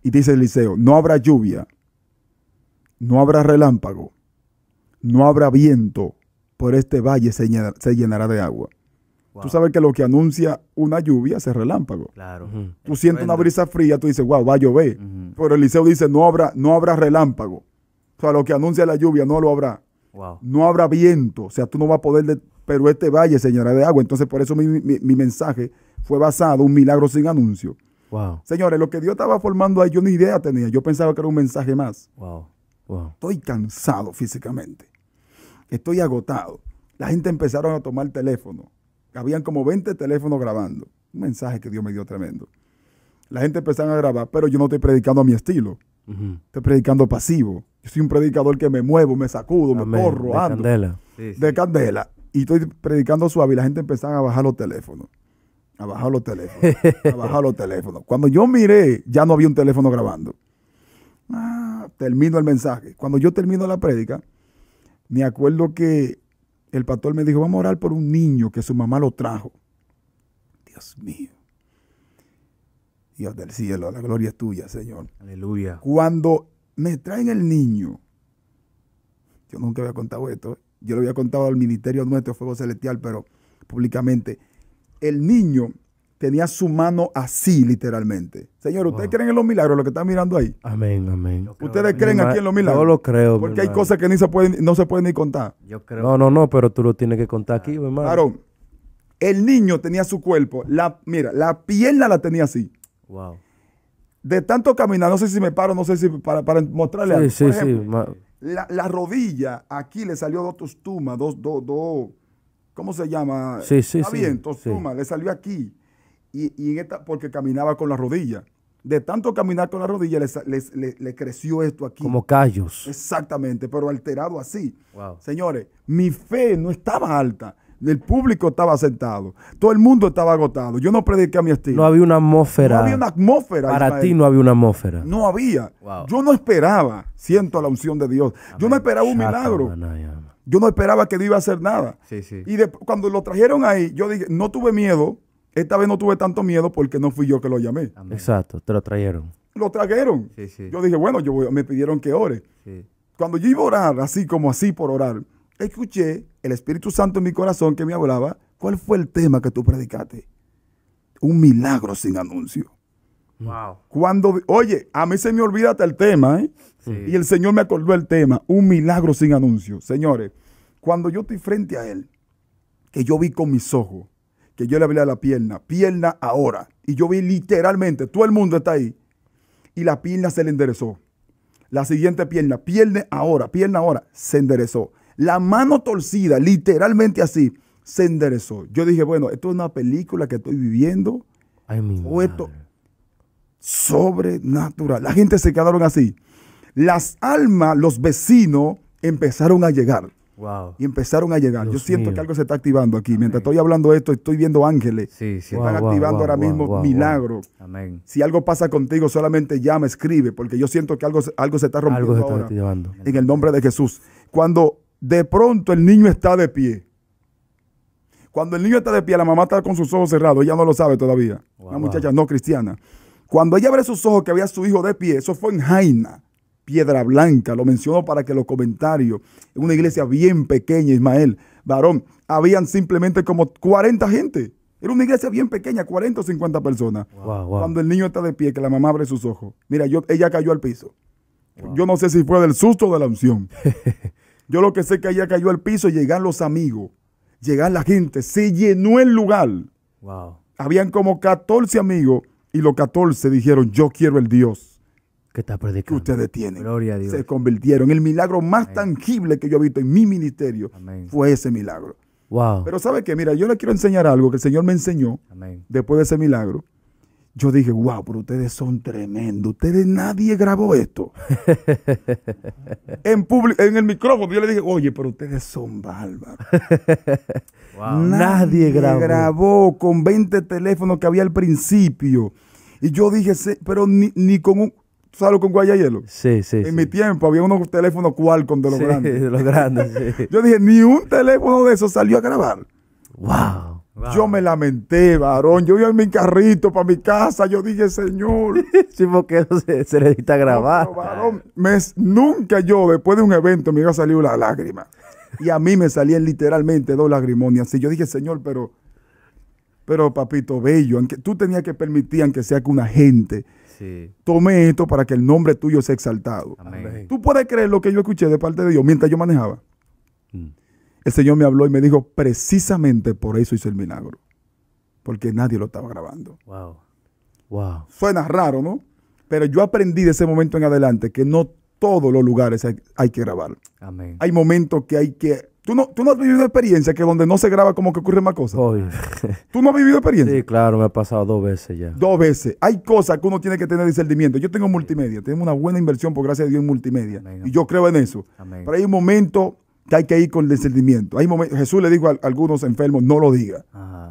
y dice Eliseo, no habrá lluvia, no habrá relámpago, no habrá viento, por este valle se, llenará de agua. Tú sabes que lo que anuncia una lluvia es relámpago. Claro. Tú sientes una brisa fría, tú dices, wow, va a llover. Pero Eliseo dice, no habrá, no habrá relámpago. O sea, lo que anuncia la lluvia no lo habrá. No habrá viento. O sea, tú no vas a poder, pero este valle se llenará de agua. Entonces, por eso mi, mensaje fue basado, un milagro sin anuncio. Wow. Señores, lo que Dios estaba formando ahí, yo ni idea tenía. Yo pensaba que era un mensaje más. Wow. Wow. Estoy cansado físicamente estoy agotado. La gente empezaron a tomar teléfono. Habían como 20 teléfonos grabando. Un mensaje que Dios me dio tremendo. La gente empezaron a grabar, pero yo no estoy predicando a mi estilo. Estoy predicando pasivo. Yo soy un predicador que me muevo, me sacudo, me corro, de Candela. de candela. Y estoy predicando suave y la gente empezaron a bajar los teléfonos. A bajar los teléfonos. a bajar los teléfonos. Cuando yo miré, ya no había un teléfono grabando. Ah, termino el mensaje. Cuando yo termino la prédica, me acuerdo que el pastor me dijo, vamos a orar por un niño que su mamá lo trajo. Dios mío. Dios del cielo, la gloria es tuya, Señor. Aleluya. Cuando me traen el niño, yo nunca había contado esto, yo lo había contado al ministerio nuestro, Fuego Celestial, pero públicamente, el niño tenía su mano así, literalmente. Señor, ¿ustedes creen en los milagros, lo que están mirando ahí? Amén, amén. ¿Ustedes creen aquí en los milagros? Yo lo creo. Porque hay cosas que ni se pueden, no se pueden ni contar. Yo creo. No, no, no, pero tú lo tienes que contar aquí, mi hermano. Claro. El niño tenía su cuerpo, la, mira, la pierna la tenía así. Wow. De tanto caminar, no sé si me paro, no sé si para, mostrarle sí, algo. Sí, Por ejemplo, sí, la, rodilla, aquí le salió dos tostumas, dos, dos, dos, ¿cómo se llama? Sí, sí, sí bien, le salió aquí y, esta, porque caminaba con la rodilla. De tanto caminar con la rodilla, le creció esto aquí. Como callos. Exactamente, pero alterado así. Señores, mi fe no estaba alta. El público estaba sentado. Todo el mundo estaba agotado. Yo no prediqué a mi estilo. No había una atmósfera. No había una atmósfera. Para ti no había una atmósfera. No había. Yo no esperaba, siento la unción de Dios. Yo no esperaba un milagro. Yo no esperaba que Dios iba a hacer nada. Y cuando lo trajeron ahí, yo dije, no tuve miedo. Esta vez no tuve tanto miedo porque no fui yo que lo llamé. Exacto, te lo trajeron. Lo trajeron. Yo dije, bueno, yo me pidieron que ore. Cuando yo iba a orar, así como así por orar, escuché el Espíritu Santo en mi corazón que me hablaba, ¿cuál fue el tema que tú predicaste? Un milagro sin anuncio. Wow. Cuando, oye, a mí se me olvida hasta el tema, ¿eh? Y el Señor me acordó el tema, un milagro sin anuncio. Señores, cuando yo estoy frente a Él, que yo vi con mis ojos, yo le hablé a la pierna, pierna ahora. Y yo vi literalmente, todo el mundo está ahí. Y la pierna se le enderezó. La siguiente pierna, pierna ahora, pierna ahora, se enderezó. La mano torcida, literalmente así, se enderezó. Yo dije, bueno, esto es una película que estoy viviendo. o esto sobrenatural. La gente se quedaron así. Las almas, los vecinos empezaron a llegar. Y empezaron a llegar. Yo siento que algo se está activando aquí. Mientras estoy hablando esto, estoy viendo ángeles. Sí, están activando ahora mismo milagros. Si algo pasa contigo, solamente llama, escribe, porque yo siento que algo, algo se está rompiendo ahora. En el nombre de Jesús. Cuando de pronto el niño está de pie. Cuando el niño está de pie, la mamá está con sus ojos cerrados, ella no lo sabe todavía. Una muchacha no cristiana. Cuando ella abre sus ojos que había su hijo de pie, eso fue en Jaina. Piedra Blanca. Lo menciono para que los comentarios, en una iglesia bien pequeña, Ismael, varón, habían simplemente como 40 gente. Era una iglesia bien pequeña, 40 o 50 personas. Cuando el niño está de pie, que la mamá abre sus ojos. Mira, yo, ella cayó al piso. Yo no sé si fue del susto o de la unción. yo lo que sé es que ella cayó al piso, y llegan los amigos, llegan la gente, se llenó el lugar. Habían como 14 amigos y los 14 dijeron, yo quiero el Dios que está predicando. ustedes tienen. Gloria a Dios. Se convirtieron. El milagro más tangible que yo he visto en mi ministerio fue ese milagro. Wow. Pero sabe qué? mira, yo le quiero enseñar algo que el Señor me enseñó después de ese milagro. Yo dije, wow, pero ustedes son tremendos. Ustedes nadie grabó esto. en, en el micrófono yo le dije, oye, pero ustedes son bárbaros. wow. Nadie, grabó. grabó con 20 teléfonos que había al principio. Y yo dije, pero ni, con un, ¿Tú sabes lo guayayelo? Sí, sí. En mi tiempo había unos teléfonos Qualcomm de los grandes. de los grandes, Yo dije, ni un teléfono de eso salió a grabar. Wow, Yo me lamenté, varón. Yo iba en mi carrito para mi casa. Yo dije, señor. sí, porque eso se, necesita grabar. Pero, varón, nunca yo, después de un evento, me iba a salir una lágrima. Y a mí me salían literalmente dos lagrimonias. Y yo dije, señor, pero pero papito bello, aunque tú tenías que permitir que sea que una gente Tome esto para que el nombre tuyo sea exaltado. Tú puedes creer lo que yo escuché de parte de Dios mientras yo manejaba. Mm. El Señor me habló y me dijo, precisamente por eso hizo el milagro. Porque nadie lo estaba grabando. Wow. Suena raro, ¿no? Pero yo aprendí de ese momento en adelante que no todos los lugares hay, que grabar. Hay momentos que hay que ¿Tú no, has vivido experiencia que donde no se graba como que ocurren más cosas? ¿Tú no has vivido experiencia? Sí, claro, me ha pasado dos veces ya. Dos veces. Hay cosas que uno tiene que tener discernimiento. Yo tengo multimedia, tengo una buena inversión, por gracia de Dios, en multimedia. Y yo creo en eso. Amén. Pero hay un momento hay que ir con discernimiento. Hay Jesús le dijo a algunos enfermos, no lo diga,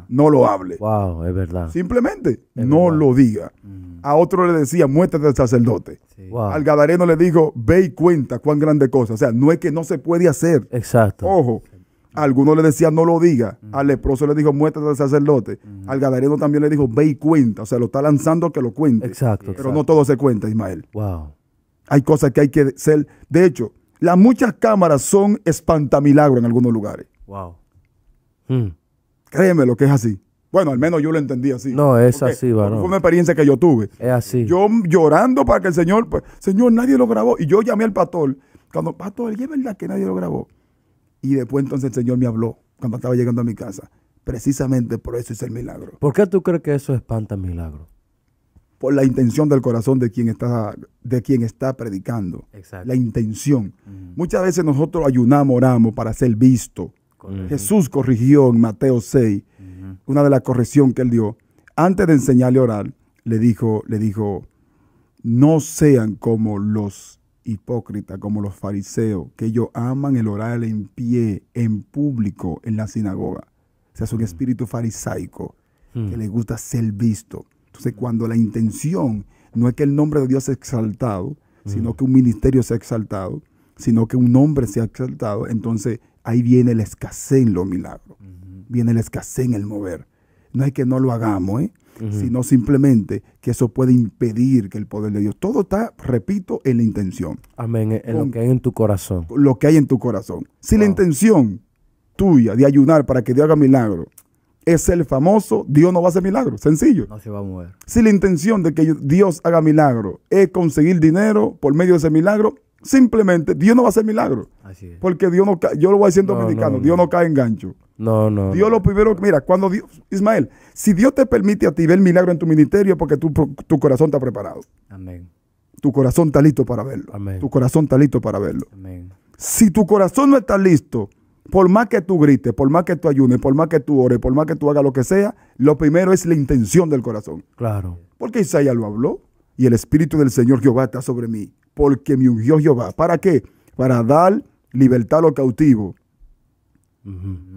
no lo hable. Wow, es verdad. Simplemente, no lo diga. Mm. A otro le decía, muéstrate al sacerdote. Al gadareno le dijo, ve y cuenta cuán grande cosa. O sea, no es que no se puede hacer. Exacto. Ojo. A algunos le decía, no lo diga. Mm. Al leproso le dijo, muéstrate al sacerdote. Mm. Al gadareno también le dijo, ve y cuenta. O sea, lo está lanzando que lo cuente. Exacto. Pero no todo se cuenta, Ismael. Wow. Hay cosas que hay que ser. De hecho, las muchas cámaras son espantamilagro en algunos lugares. Wow. Hmm. Créeme lo que es así. Bueno, al menos yo lo entendí así. No, es así, varón. Fue una experiencia que yo tuve. Es así. Yo llorando para que el Señor, pues, Señor, nadie lo grabó. Y yo llamé al pastor. Cuando, pastor, ¿y es verdad que nadie lo grabó? Y después entonces el Señor me habló cuando estaba llegando a mi casa. Precisamente por eso es el milagro. ¿Por qué tú crees que eso espanta milagro? por la intención del corazón de quien está, de quien está predicando. La intención. Muchas veces nosotros ayunamos, oramos para ser visto. Jesús corrigió en Mateo 6, una de las correcciones que él dio. Antes de enseñarle a orar, le dijo, le dijo, no sean como los hipócritas, como los fariseos, que ellos aman el orar en pie, en público, en la sinagoga. O sea, es un espíritu farisaico que le gusta ser visto. Entonces, cuando la intención no es que el nombre de Dios sea exaltado, sino que un ministerio sea exaltado, sino que un hombre sea exaltado, entonces ahí viene la escasez en los milagros, viene la escasez en el mover. No es que no lo hagamos, ¿eh? sino simplemente que eso puede impedir que el poder de Dios, todo está, repito, en la intención. Amén, en lo que hay en tu corazón. Lo que hay en tu corazón. Si la intención tuya de ayunar para que Dios haga milagro es el famoso Dios no va a hacer milagro. Sencillo. No se va a mover. Si la intención de que Dios haga milagro es conseguir dinero por medio de ese milagro, simplemente Dios no va a hacer milagro. Así es. Porque Dios no yo lo voy a decir dominicano, Dios no cae en gancho. No, no. Dios lo primero, mira, cuando Dios, Ismael, si Dios te permite a ti ver milagro en tu ministerio, porque tu, tu corazón está preparado. Amén. Tu corazón está listo para verlo. Amén. Tu corazón está listo para verlo. Amén. Si tu corazón no está listo, por más que tú grites, por más que tú ayunes, por más que tú ores, por más que tú hagas lo que sea, lo primero es la intención del corazón. Claro. Porque Isaías lo habló y el Espíritu del Señor Jehová está sobre mí, porque me ungió Jehová. ¿Para qué? Para dar libertad a los cautivos.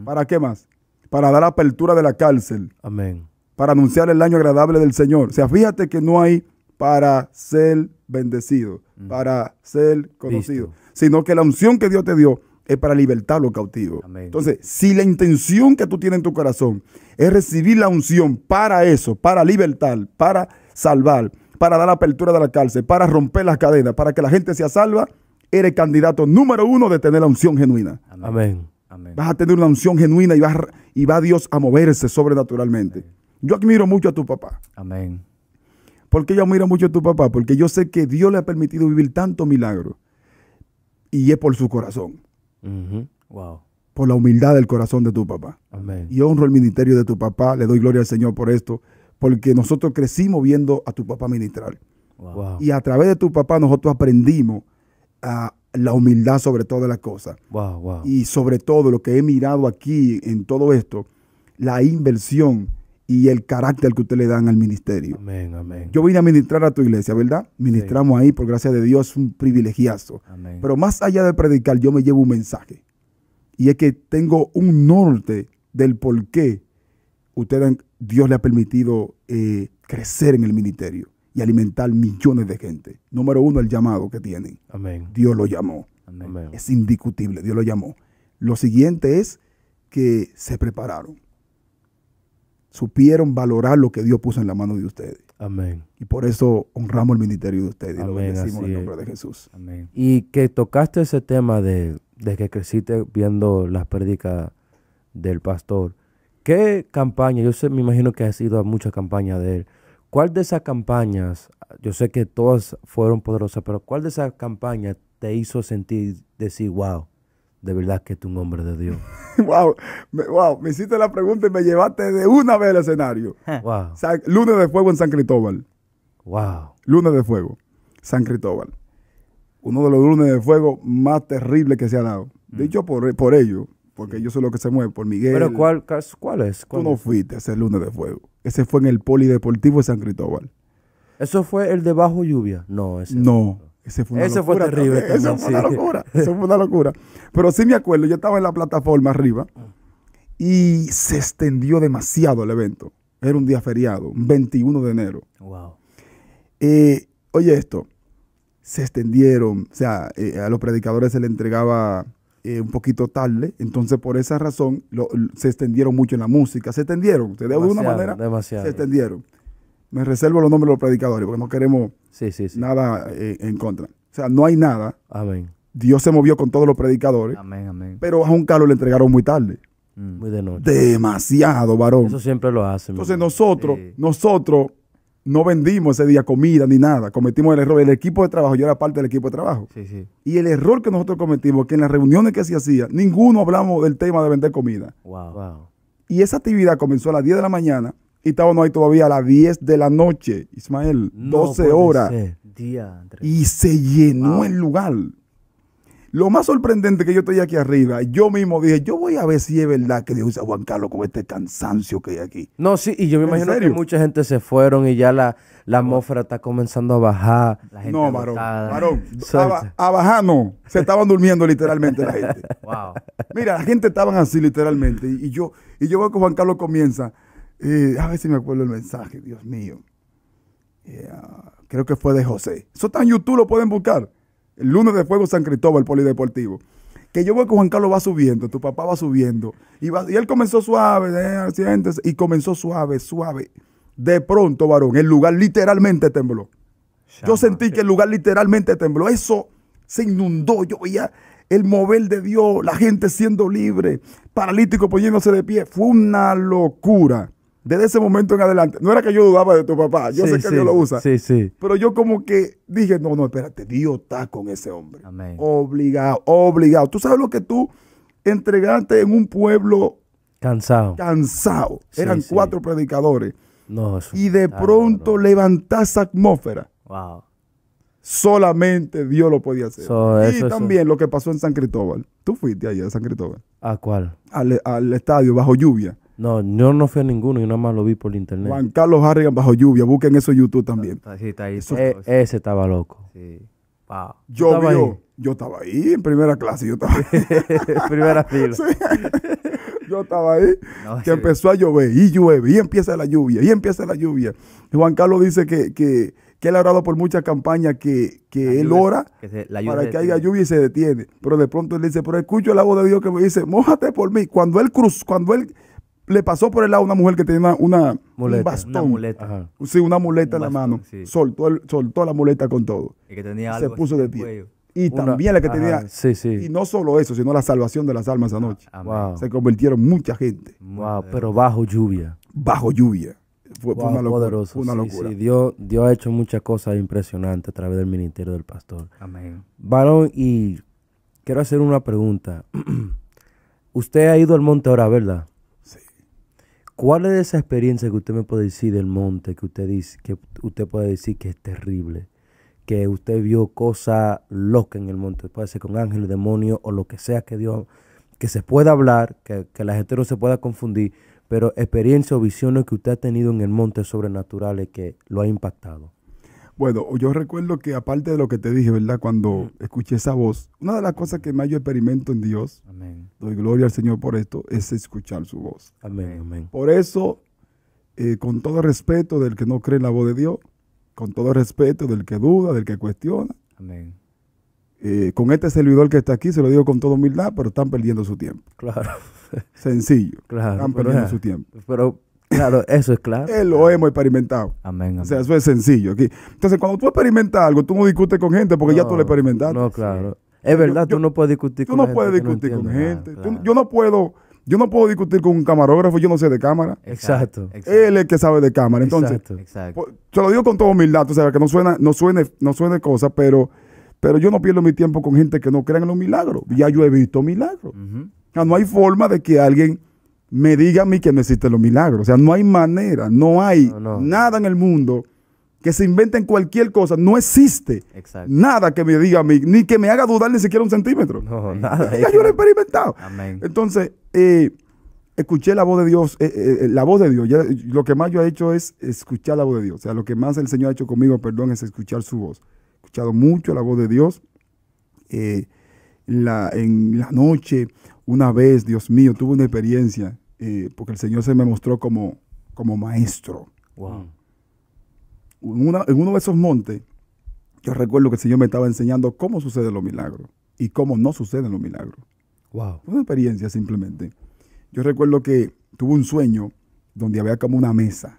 ¿Para qué más? Para dar apertura de la cárcel. Amén. Para anunciar el año agradable del Señor. O sea, fíjate que no hay para ser bendecido, mm. para ser conocido, sino que la unción que Dios te dio es para libertar a los cautivos. Entonces, si la intención que tú tienes en tu corazón es recibir la unción para eso, para libertar, para salvar, para dar la apertura de la cárcel, para romper las cadenas, para que la gente sea salva, eres candidato número uno de tener la unción genuina. Amén. Vas a tener una unción genuina y, va Dios a moverse sobrenaturalmente. Yo admiro mucho a tu papá. Amén. ¿Por qué yo admiro mucho a tu papá? Porque yo sé que Dios le ha permitido vivir tanto milagro. Y es por su corazón. Wow. Por la humildad del corazón de tu papá. Amén. Y honro el ministerio de tu papá. Le doy gloria al Señor por esto. Porque nosotros crecimos viendo a tu papá ministrar. Y a través de tu papá nosotros aprendimos a ah, la humildad sobre todas las cosas. Wow, wow. Y sobre todo lo que he mirado aquí en todo esto, la inversión y el carácter que usted le dan al ministerio. Amén, amén. Yo vine a ministrar a tu iglesia, ¿verdad? Ministramos ahí, por gracia de Dios, un privilegiazo. Pero más allá de predicar, yo me llevo un mensaje. Y es que tengo un norte del por qué Dios le ha permitido eh, crecer en el ministerio y alimentar millones de gente. Número uno, el llamado que tienen. Amén. Dios lo llamó. Amén. Es indiscutible, Dios lo llamó. Lo siguiente es que se prepararon supieron valorar lo que Dios puso en la mano de ustedes. Amén. Y por eso honramos el ministerio de ustedes y lo bendecimos en el nombre de Jesús. Amén. Y que tocaste ese tema de, que creciste viendo las prédicas del pastor. ¿Qué campaña? Yo sé, me imagino que ha sido a muchas campañas de él. ¿Cuál de esas campañas, yo sé que todas fueron poderosas, pero cuál de esas campañas te hizo sentir, decir, wow, de verdad que es un hombre de Dios. wow, me, wow, me hiciste la pregunta y me llevaste de una vez al escenario. wow. lunes de fuego en San Cristóbal. Wow. Lunes de fuego, San Cristóbal. Uno de los lunes de fuego más terribles que se ha dado. Mm. Dicho por, por ellos, porque yo soy lo que se mueve, por Miguel. Pero ¿cuál, es? ¿Cuál tú no fuiste ese lunes de fuego. Ese fue en el Polideportivo de San Cristóbal. ¿Eso fue el de bajo lluvia? No, ese. No. Ese fue una locura. terrible Eso fue una locura. Eso fue una locura. Pero sí me acuerdo, yo estaba en la plataforma arriba y se extendió demasiado el evento. Era un día feriado, 21 de enero. Wow. Eh, oye esto, se extendieron, o sea, eh, a los predicadores se les entregaba eh, un poquito tarde, entonces por esa razón se extendieron mucho en la música, se extendieron, de alguna manera, se extendieron me reservo los nombres de los predicadores porque no queremos nada eh, en contra. O sea, no hay nada. Amén. Dios se movió con todos los predicadores. Amén, amén. Pero a un Carlos le entregaron muy tarde. Mm. Muy de noche. Demasiado, varón. Eso siempre lo hace. Entonces nosotros, nosotros no vendimos ese día comida ni nada. Cometimos el error. El equipo de trabajo, yo era parte del equipo de trabajo. Sí, sí. Y el error que nosotros cometimos es que en las reuniones que se hacía, ninguno hablamos del tema de vender comida. wow. Y esa actividad comenzó a las 10 de la mañana y estábamos ahí todavía a las 10 de la noche, Ismael, 12 horas. y se llenó el lugar. Lo más sorprendente que yo estoy aquí arriba, yo mismo dije, yo voy a ver si es verdad que Dios Juan Carlos con este cansancio que hay aquí. No, sí, y yo me imagino que mucha gente se fueron y ya la, atmósfera está comenzando a bajar. no, varón, a, bajar no. Se estaban durmiendo literalmente la gente. Wow. Mira, la gente estaban así literalmente. y yo, y yo veo que Juan Carlos comienza a ver si me acuerdo el mensaje, Dios mío. Creo que fue de José. Eso está en YouTube, lo pueden buscar. El lunes de Fuego San Cristóbal, Polideportivo. Que yo veo que Juan Carlos va subiendo, tu papá va subiendo. Y, él comenzó suave, eh, y comenzó suave, suave. De pronto, varón, el lugar literalmente tembló. Yo sentí que el lugar literalmente tembló. Eso se inundó. Yo veía el mover de Dios, la gente siendo libre, paralítico poniéndose de pie. Fue una locura desde ese momento en adelante, no era que yo dudaba de tu papá, yo sé que Dios lo usa. Sí, sí. Pero yo como que dije, no, no, espérate, Dios está con ese hombre. Amén. Obligado, obligado. Tú sabes lo que tú entregaste en un pueblo cansado. Cansado. Eran cuatro predicadores. No, eso, y de pronto no. atmósfera. Wow. Solamente Dios lo podía hacer. y también lo que pasó en San Cristóbal. Tú fuiste allá a San Cristóbal. ¿A cuál? al estadio bajo lluvia. No, yo no fui a ninguno, y nada más lo vi por internet. Juan Carlos Harrigan bajo lluvia, busquen eso en YouTube también. sí, está ahí. E, ese estaba loco. Sí. Yo, estaba ahí? yo estaba ahí en primera clase, yo estaba primera fila. yo estaba ahí, que empezó a llover y llueve y empieza la lluvia y empieza la lluvia. Juan Carlos dice que, que, él ha orado por muchas campañas que, que él ora para que haya lluvia y se detiene. Pero de pronto él dice, pero escucho la voz de Dios que me dice, mójate por mí. Cuando él cruz, cuando él le pasó por el lado una mujer que tenía una, bastón. Una muleta. Sí, una muleta en la mano. Soltó, soltó la muleta con todo. Y que tenía algo Se puso de pie. Y también la que tenía. Sí, sí. Y no solo eso, sino la salvación de las almas ah, anoche Se convirtieron mucha gente. Wow, pero bajo lluvia. Bajo lluvia. Fue, una locura. Fue una locura. Sí, Dios, Dios ha hecho muchas cosas impresionantes a través del ministerio del pastor. Amén. Varón, y quiero hacer una pregunta. Usted ha ido al monte ahora, ¿verdad? ¿Cuál es esa experiencia que usted me puede decir del monte que usted dice, que usted puede decir que es terrible? Que usted vio cosas locas en el monte, puede ser con ángeles, demonios o lo que sea que Dios, que se pueda hablar, que, que la gente no se pueda confundir, pero experiencia o visiones que usted ha tenido en el monte sobrenaturales que lo ha impactado. Bueno, yo recuerdo que aparte de lo que te dije, ¿verdad? Cuando escuché esa voz, una de las cosas que más yo experimento en Dios, doy gloria al Señor por esto, es escuchar su voz. Amén, amén. Por eso, eh, con todo respeto del que no cree en la voz de Dios, con todo respeto del que duda, del que cuestiona, eh, con este servidor que está aquí, se lo digo con toda humildad, pero están perdiendo su tiempo. Claro. Sencillo. Claro. Están perdiendo su tiempo. Pero Claro, eso es claro. Él lo hemos experimentado. Amén, O sea, eso es sencillo aquí. Entonces, cuando tú experimentas algo, tú no discutes con gente porque ya tú lo experimentaste. No, claro. Es verdad, tú no puedes discutir con gente. Tú no puedes discutir con gente. Yo no puedo... Yo no puedo discutir con un camarógrafo, yo no sé de cámara. Exacto. Él es el que sabe de cámara. Entonces, exacto. Te lo digo con toda humildad, o sea, que no suena, no suene, no suene cosa, pero, pero yo no pierdo mi tiempo con gente que no crean en los milagros. Ya yo he visto milagros. o sea, no hay forma de que alguien me diga a mí que no existen los milagros. O sea, no hay manera, no hay nada en el mundo que se invente en cualquier cosa. No existe nada que me diga a mí, ni que me haga dudar ni siquiera un centímetro. No, nada. Ya eh. yo lo he experimentado. Amén. Entonces, eh, escuché la voz de Dios, eh, la voz de Dios. lo que más yo he hecho es escuchar la voz de Dios. O sea, lo que más el Señor ha hecho conmigo, perdón, es escuchar su voz. He escuchado mucho la voz de Dios. en la noche una vez, Dios mío, tuve una experiencia, eh, porque el Señor se me mostró como, como maestro. Wow. en uno de esos montes, yo recuerdo que el Señor me estaba enseñando cómo suceden los milagros y cómo no suceden los milagros. Wow. Una experiencia simplemente. Yo recuerdo que tuve un sueño donde había como una mesa.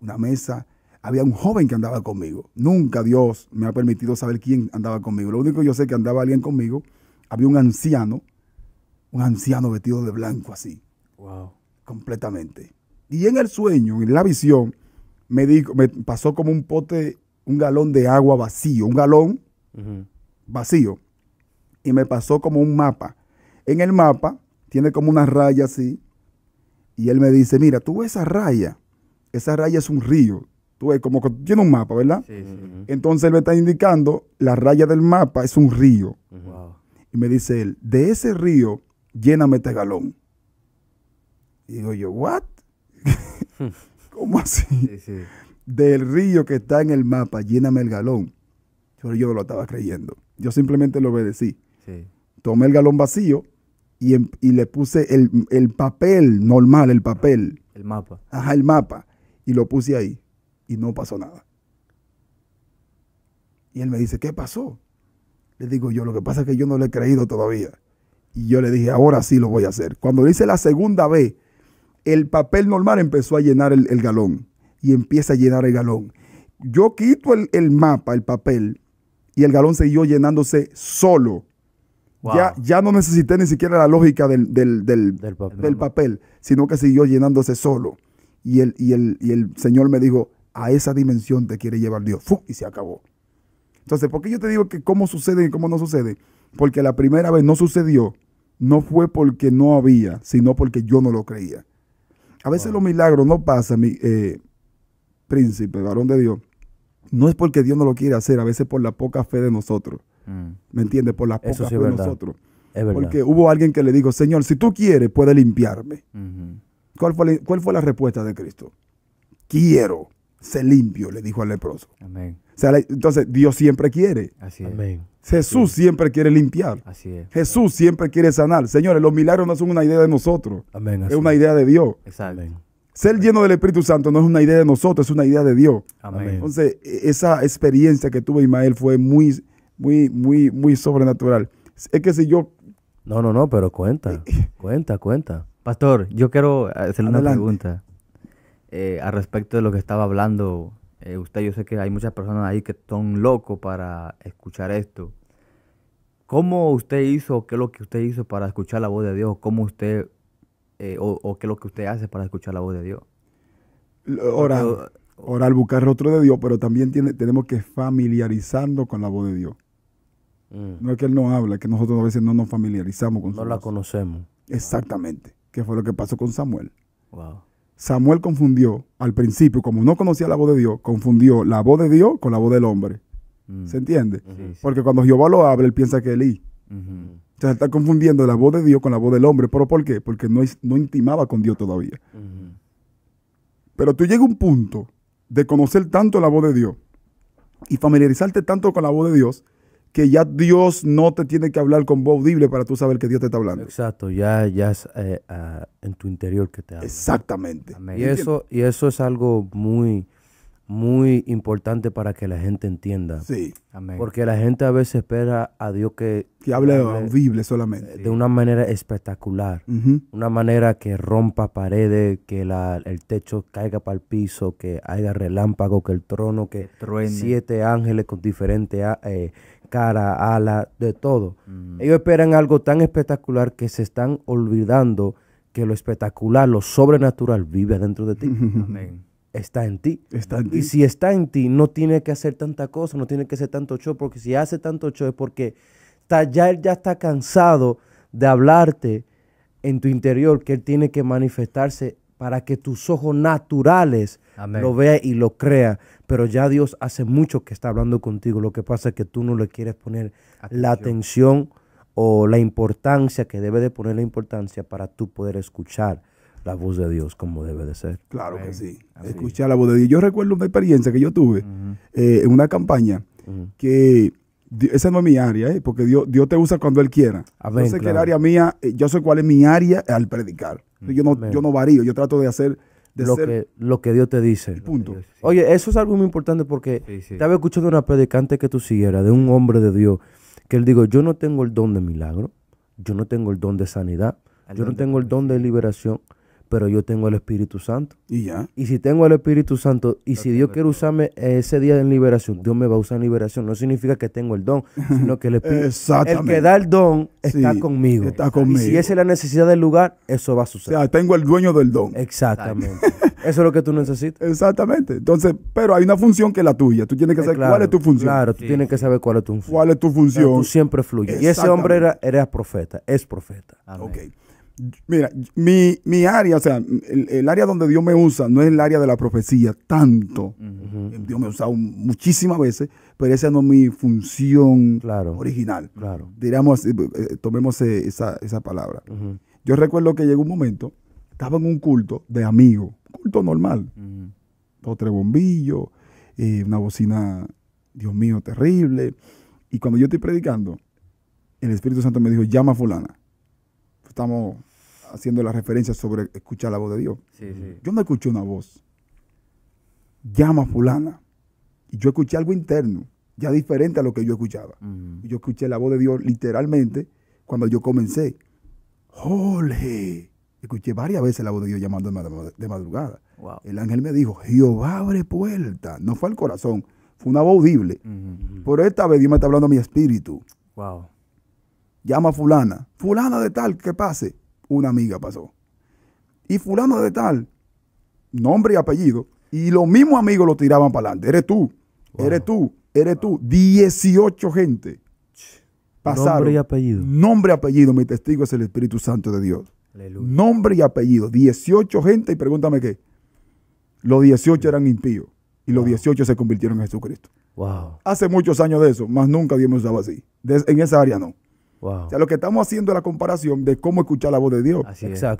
Una mesa. Había un joven que andaba conmigo. Nunca Dios me ha permitido saber quién andaba conmigo. Lo único que yo sé que andaba alguien conmigo. Había un anciano un anciano vestido de blanco así. Wow. Completamente. Y en el sueño, en la visión, me, me pasó como un pote, un galón de agua vacío, un galón vacío. Y me pasó como un mapa. En el mapa tiene como una raya así. Y él me dice, mira, tú ves esa raya. Esa raya es un río. Tú ves, como que tiene un mapa, ¿verdad? Sí, Entonces él me está indicando, la raya del mapa es un río. Y me dice él, de ese río lléname este galón. Y digo yo, ¿what? ¿Cómo así? Del río que está en el mapa, lléname el galón. Pero yo no lo estaba creyendo. Yo simplemente lo obedecí. Tomé el galón vacío em, y, le puse el, el, papel normal, el papel. El mapa. Ajá, el mapa. Y lo puse ahí. Y no pasó nada. Y él me dice, ¿qué pasó? Le digo yo, lo que pasa es que yo no lo he creído todavía. Y yo le dije, ahora sí lo voy a hacer. Cuando lo hice la segunda vez, el papel normal empezó a llenar el, galón y empieza a llenar el galón. Yo quito el, mapa, el papel, y el galón siguió llenándose solo. Ya, ya, no necesité ni siquiera la lógica del, papel. sino que siguió llenándose solo. Y el, el, y el Señor me dijo, a esa dimensión te quiere llevar Dios. ¡Fu! Y se acabó. Entonces, ¿por qué yo te digo que cómo sucede y cómo no sucede? porque la primera vez no sucedió, no fue porque no había, sino porque yo no lo creía. A veces los milagros no pasan, mi eh, príncipe, varón de Dios. No es porque Dios no lo quiere hacer, a veces por la poca fe de nosotros. Mm. ¿Me entiendes? Por la poca fe de nosotros. porque hubo alguien que le dijo, Señor, si tú quieres, puedes limpiarme. ¿Cuál, fue la, respuesta de Cristo? Quiero ser limpio, le dijo al leproso. Amén. entonces Dios siempre quiere. Así es. Amén. Jesús siempre quiere limpiar. Así es. Jesús siempre quiere sanar. Señores, los milagros no son una idea de nosotros. Amén, es una idea de Dios. Exacto. Ser lleno del Espíritu Santo no es una idea de nosotros, es una idea de Dios. Amén. Entonces, e, esa experiencia que tuvo Ismael fue muy, muy, muy, muy sobrenatural. Es que si yo... No, no, no, pero cuenta, eh, cuenta, cuenta. Pastor, yo quiero hacerle una pregunta eh, A respecto de lo que estaba hablando eh, usted, yo sé que hay muchas personas ahí que son locos para escuchar esto. ¿Cómo usted hizo, qué es lo que usted hizo para escuchar la voz de Dios? ¿Cómo usted, eh, o, qué es lo que usted hace para escuchar la voz de Dios? Orar, orar, buscar otro rostro de Dios, pero también tenemos que familiarizarnos con la voz de Dios. Mm. No es que Él no habla, es que nosotros a veces no nos familiarizamos con no No la conocemos. Exactamente, qué fue lo que pasó con Samuel. Wow. Samuel confundió al principio, como no conocía la voz de Dios, confundió la voz de Dios con la voz del hombre. Mm. ¿Se entiende? Porque cuando Jehová lo habla, él piensa que él Uh O sea, está confundiendo la voz de Dios con la voz del hombre. ¿Pero por qué? Porque no, no intimaba con Dios todavía. Pero tú llegas a un punto de conocer tanto la voz de Dios y familiarizarte tanto con la voz de Dios que ya Dios no te tiene que hablar con voz audible para tú saber que Dios te está hablando. Exacto, ya, ya es eh, en tu interior que te habla. Exactamente. Y eso, y eso es algo muy, muy importante para que la gente entienda. Sí. Porque la gente a veces espera a Dios que... Que hable, audible solamente. De una manera espectacular. Una manera que rompa paredes, que la, el techo caiga para el piso, que haya relámpago, que el trono, que siete ángeles con diferentes... Eh, cara, ala, de todo. Mm. Ellos esperan algo tan espectacular que se están olvidando que lo espectacular, lo sobrenatural vive dentro de ti. Está en ti. Está Y si está en ti, no tiene que hacer tanta cosa, no tiene que hacer tanto show, porque si hace tanto show es porque está, ya él ya está cansado de hablarte en tu interior, que él tiene que manifestarse para que tus ojos naturales lo vean y lo crean pero ya Dios hace mucho que está hablando contigo. Lo que pasa es que tú no le quieres poner la atención o la importancia que debe de poner la importancia para tú poder escuchar la voz de Dios como debe de ser. Claro que sí, escuchar la voz de Dios. Yo recuerdo una experiencia que yo tuve eh, en una campaña que esa no es mi área, eh, porque Dios, Dios te usa cuando Él quiera. no yo sé área mía, eh, yo sé cuál es mi área al predicar. Yo no, yo no varío, yo trato de hacer lo, que, lo que Dios te dice. Oye, eso es algo muy importante porque Te había estaba escuchando una predicante que tú siguieras, de un hombre de Dios, que él dijo, yo no tengo el don de milagro, yo no tengo el don de sanidad, yo no tengo el don de liberación, pero yo tengo el Espíritu Santo. Y ya. Y si tengo el Espíritu Santo, y si Dios quiere usarme ese día en liberación, Dios me va a usar en liberación. No significa que tengo el don, sino que el Espíritu El que da el don está conmigo. Está conmigo. Y si esa es la necesidad del lugar, eso va a suceder. O sea, tengo el dueño del don. Exactamente. eso es lo que tú necesitas. Exactamente. Entonces, pero hay una función que es la tuya. Tú tienes que eh, saber cuál es tu función. Claro, tú tienes que saber cuál es tu función. ¿Cuál es tu función? tú siempre fluyes. Y ese hombre era, profeta, es profeta. Amén. Ok. Mira, mi, mi, área, o sea, el, área donde Dios me usa no es el área de la profecía, tanto. Eh, Dios me ha usado muchísimas veces, pero esa no es mi función original. Claro. Diríamos, eh, eh, tomemos e, esa, palabra. Yo recuerdo que llegó un momento, estaba en un culto de amigos, culto normal. Otro bombillo, una bocina, Dios mío, terrible. Y cuando yo estoy predicando, el Espíritu Santo me dijo, llama a fulana. Estamos haciendo la referencia sobre escuchar la voz de Dios. Yo no escuché una voz. Llama fulana. Y yo escuché algo interno, ya diferente a lo que yo escuchaba. Yo escuché la voz de Dios literalmente cuando yo comencé. Jorge Escuché varias veces la voz de Dios llamándome de madrugada. El ángel me dijo, Jehová abre puerta. No fue al corazón, fue una voz audible. por Pero esta vez Dios me está hablando a mi espíritu. Wow. Llama fulana. Fulana de tal, que pase una amiga pasó. Y fulano de tal, nombre y apellido, y los mismos amigos lo tiraban para adelante. Eres tú, eres tú, eres tú. 18 gente pasaron. Nombre y apellido. Nombre y apellido, mi testigo es el Espíritu Santo de Dios. Aleluya. Nombre y apellido. 18 gente y pregúntame qué. Los 18 eran impíos y los 18 se convirtieron en Jesucristo. Wow. Hace muchos años de eso, más nunca Dios me usaba así. en esa área no. O sea, lo que estamos haciendo es la comparación de cómo escuchar la voz de Dios.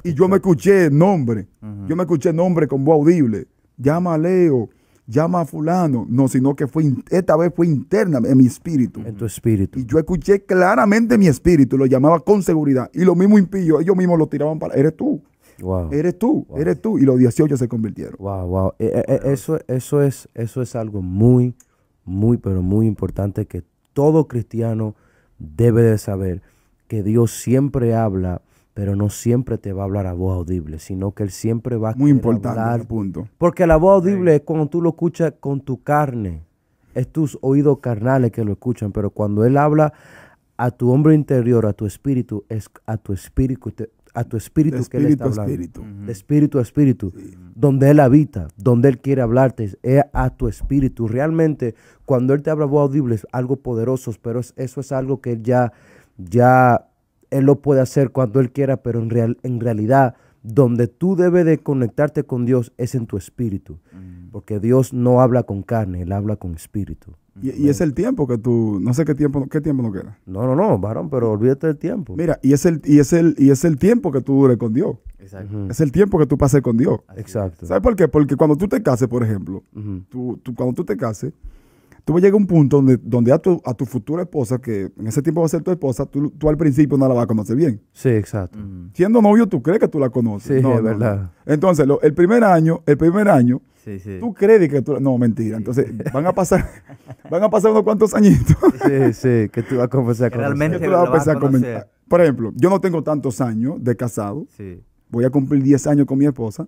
Y yo me escuché nombre. Yo me escuché nombre con voz audible. Llama a Leo, llama a fulano. No, sino que fue esta vez fue interna en mi espíritu. En tu espíritu. Y yo escuché claramente mi espíritu, lo llamaba con seguridad. Y lo mismo impío, ellos mismos lo tiraban para. Eres tú. Eres tú, eres tú. Y los 18 se convirtieron. Wow, wow. Eh, eh, eh, eso, eso, es, eso es algo muy, muy, pero muy importante que todo cristiano debe de saber que Dios siempre habla, pero no siempre te va a hablar a voz audible, sino que Él siempre va a Muy importante hablar, punto. Porque la voz audible es cuando tú lo escuchas con tu carne, es tus oídos carnales que lo escuchan, pero cuando Él habla a tu hombre interior, a tu espíritu, es a tu espíritu, a tu espíritu, que Él está hablando. Espíritu. espíritu a espíritu. Donde Él habita, donde Él quiere hablarte, es a tu espíritu. Realmente, cuando Él te habla voz audible, es algo poderoso, pero eso es algo que Él ya, ya, Él lo puede hacer cuando Él quiera, pero en, real, en realidad, donde tú debes de conectarte con Dios es en tu espíritu. Porque Dios no habla con carne, Él habla con espíritu. Y, es el tiempo que tú, no sé qué tiempo, qué tiempo no queda. No, no, no, varón, pero olvídate del tiempo. Mira, y es el, y es el, y es el tiempo que tú dures con Dios. Exacto. Es el tiempo que tú pases con Dios. Exacto. ¿Sabes por qué? Porque cuando tú te cases, por ejemplo, tú, cuando tú te cases, tú vas a llegar a un punto donde, donde a, tu, a tu futura esposa, que en ese tiempo va a ser tu esposa, tú, tú al principio no la vas a conocer bien. Sí, exacto. Siendo novio, tú crees que tú la conoces. Sí, no, es verdad. Entonces, el primer año, el primer año, Tú crees que tú... No, mentira. Entonces, van a pasar van a pasar unos cuantos añitos. sí, sí, que tú vas a comenzar a Realmente Por ejemplo, yo no tengo tantos años de casado. Sí voy a cumplir 10 años con mi esposa.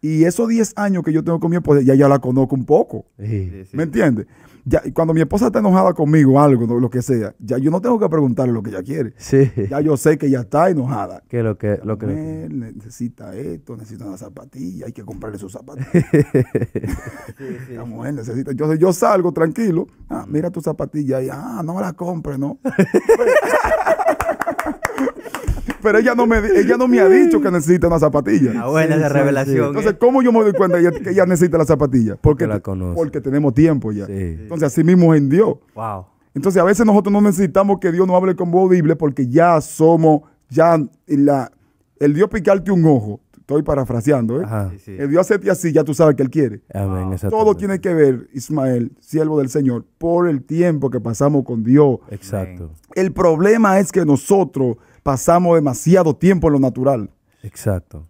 Y esos 10 años que yo tengo con mi esposa, ya la conozco un poco. ¿Me entiendes? Ya, cuando mi esposa está enojada conmigo, algo, lo que sea, ya yo no tengo que preguntarle lo que ella quiere. Ya yo sé que ya está enojada. ¿Qué lo lo que, necesita esto, necesita una zapatilla, hay que comprarle sus zapatillas. la mujer necesita. Yo, yo salgo tranquilo, ah, mira tu zapatilla y, ah, no la compre, ¿no? Pero ella no me, ella no me ha dicho que necesita una zapatilla. Ah, buena esa revelación. Entonces, eh. ¿cómo yo me doy cuenta que ella, necesita la zapatilla? Porque, porque tenemos tiempo ya. Entonces, así mismo es en Dios. Wow. Entonces, a veces nosotros no necesitamos que Dios nos hable con vos, porque ya somos, ya el Dios picarte un ojo. Estoy parafraseando, ¿eh? El Dios hacerte así, ya tú sabes que Él quiere. Todo tiene que ver, Ismael, siervo del Señor, por el tiempo que pasamos con Dios. Exacto. El problema es que nosotros pasamos demasiado tiempo en lo natural. Exacto.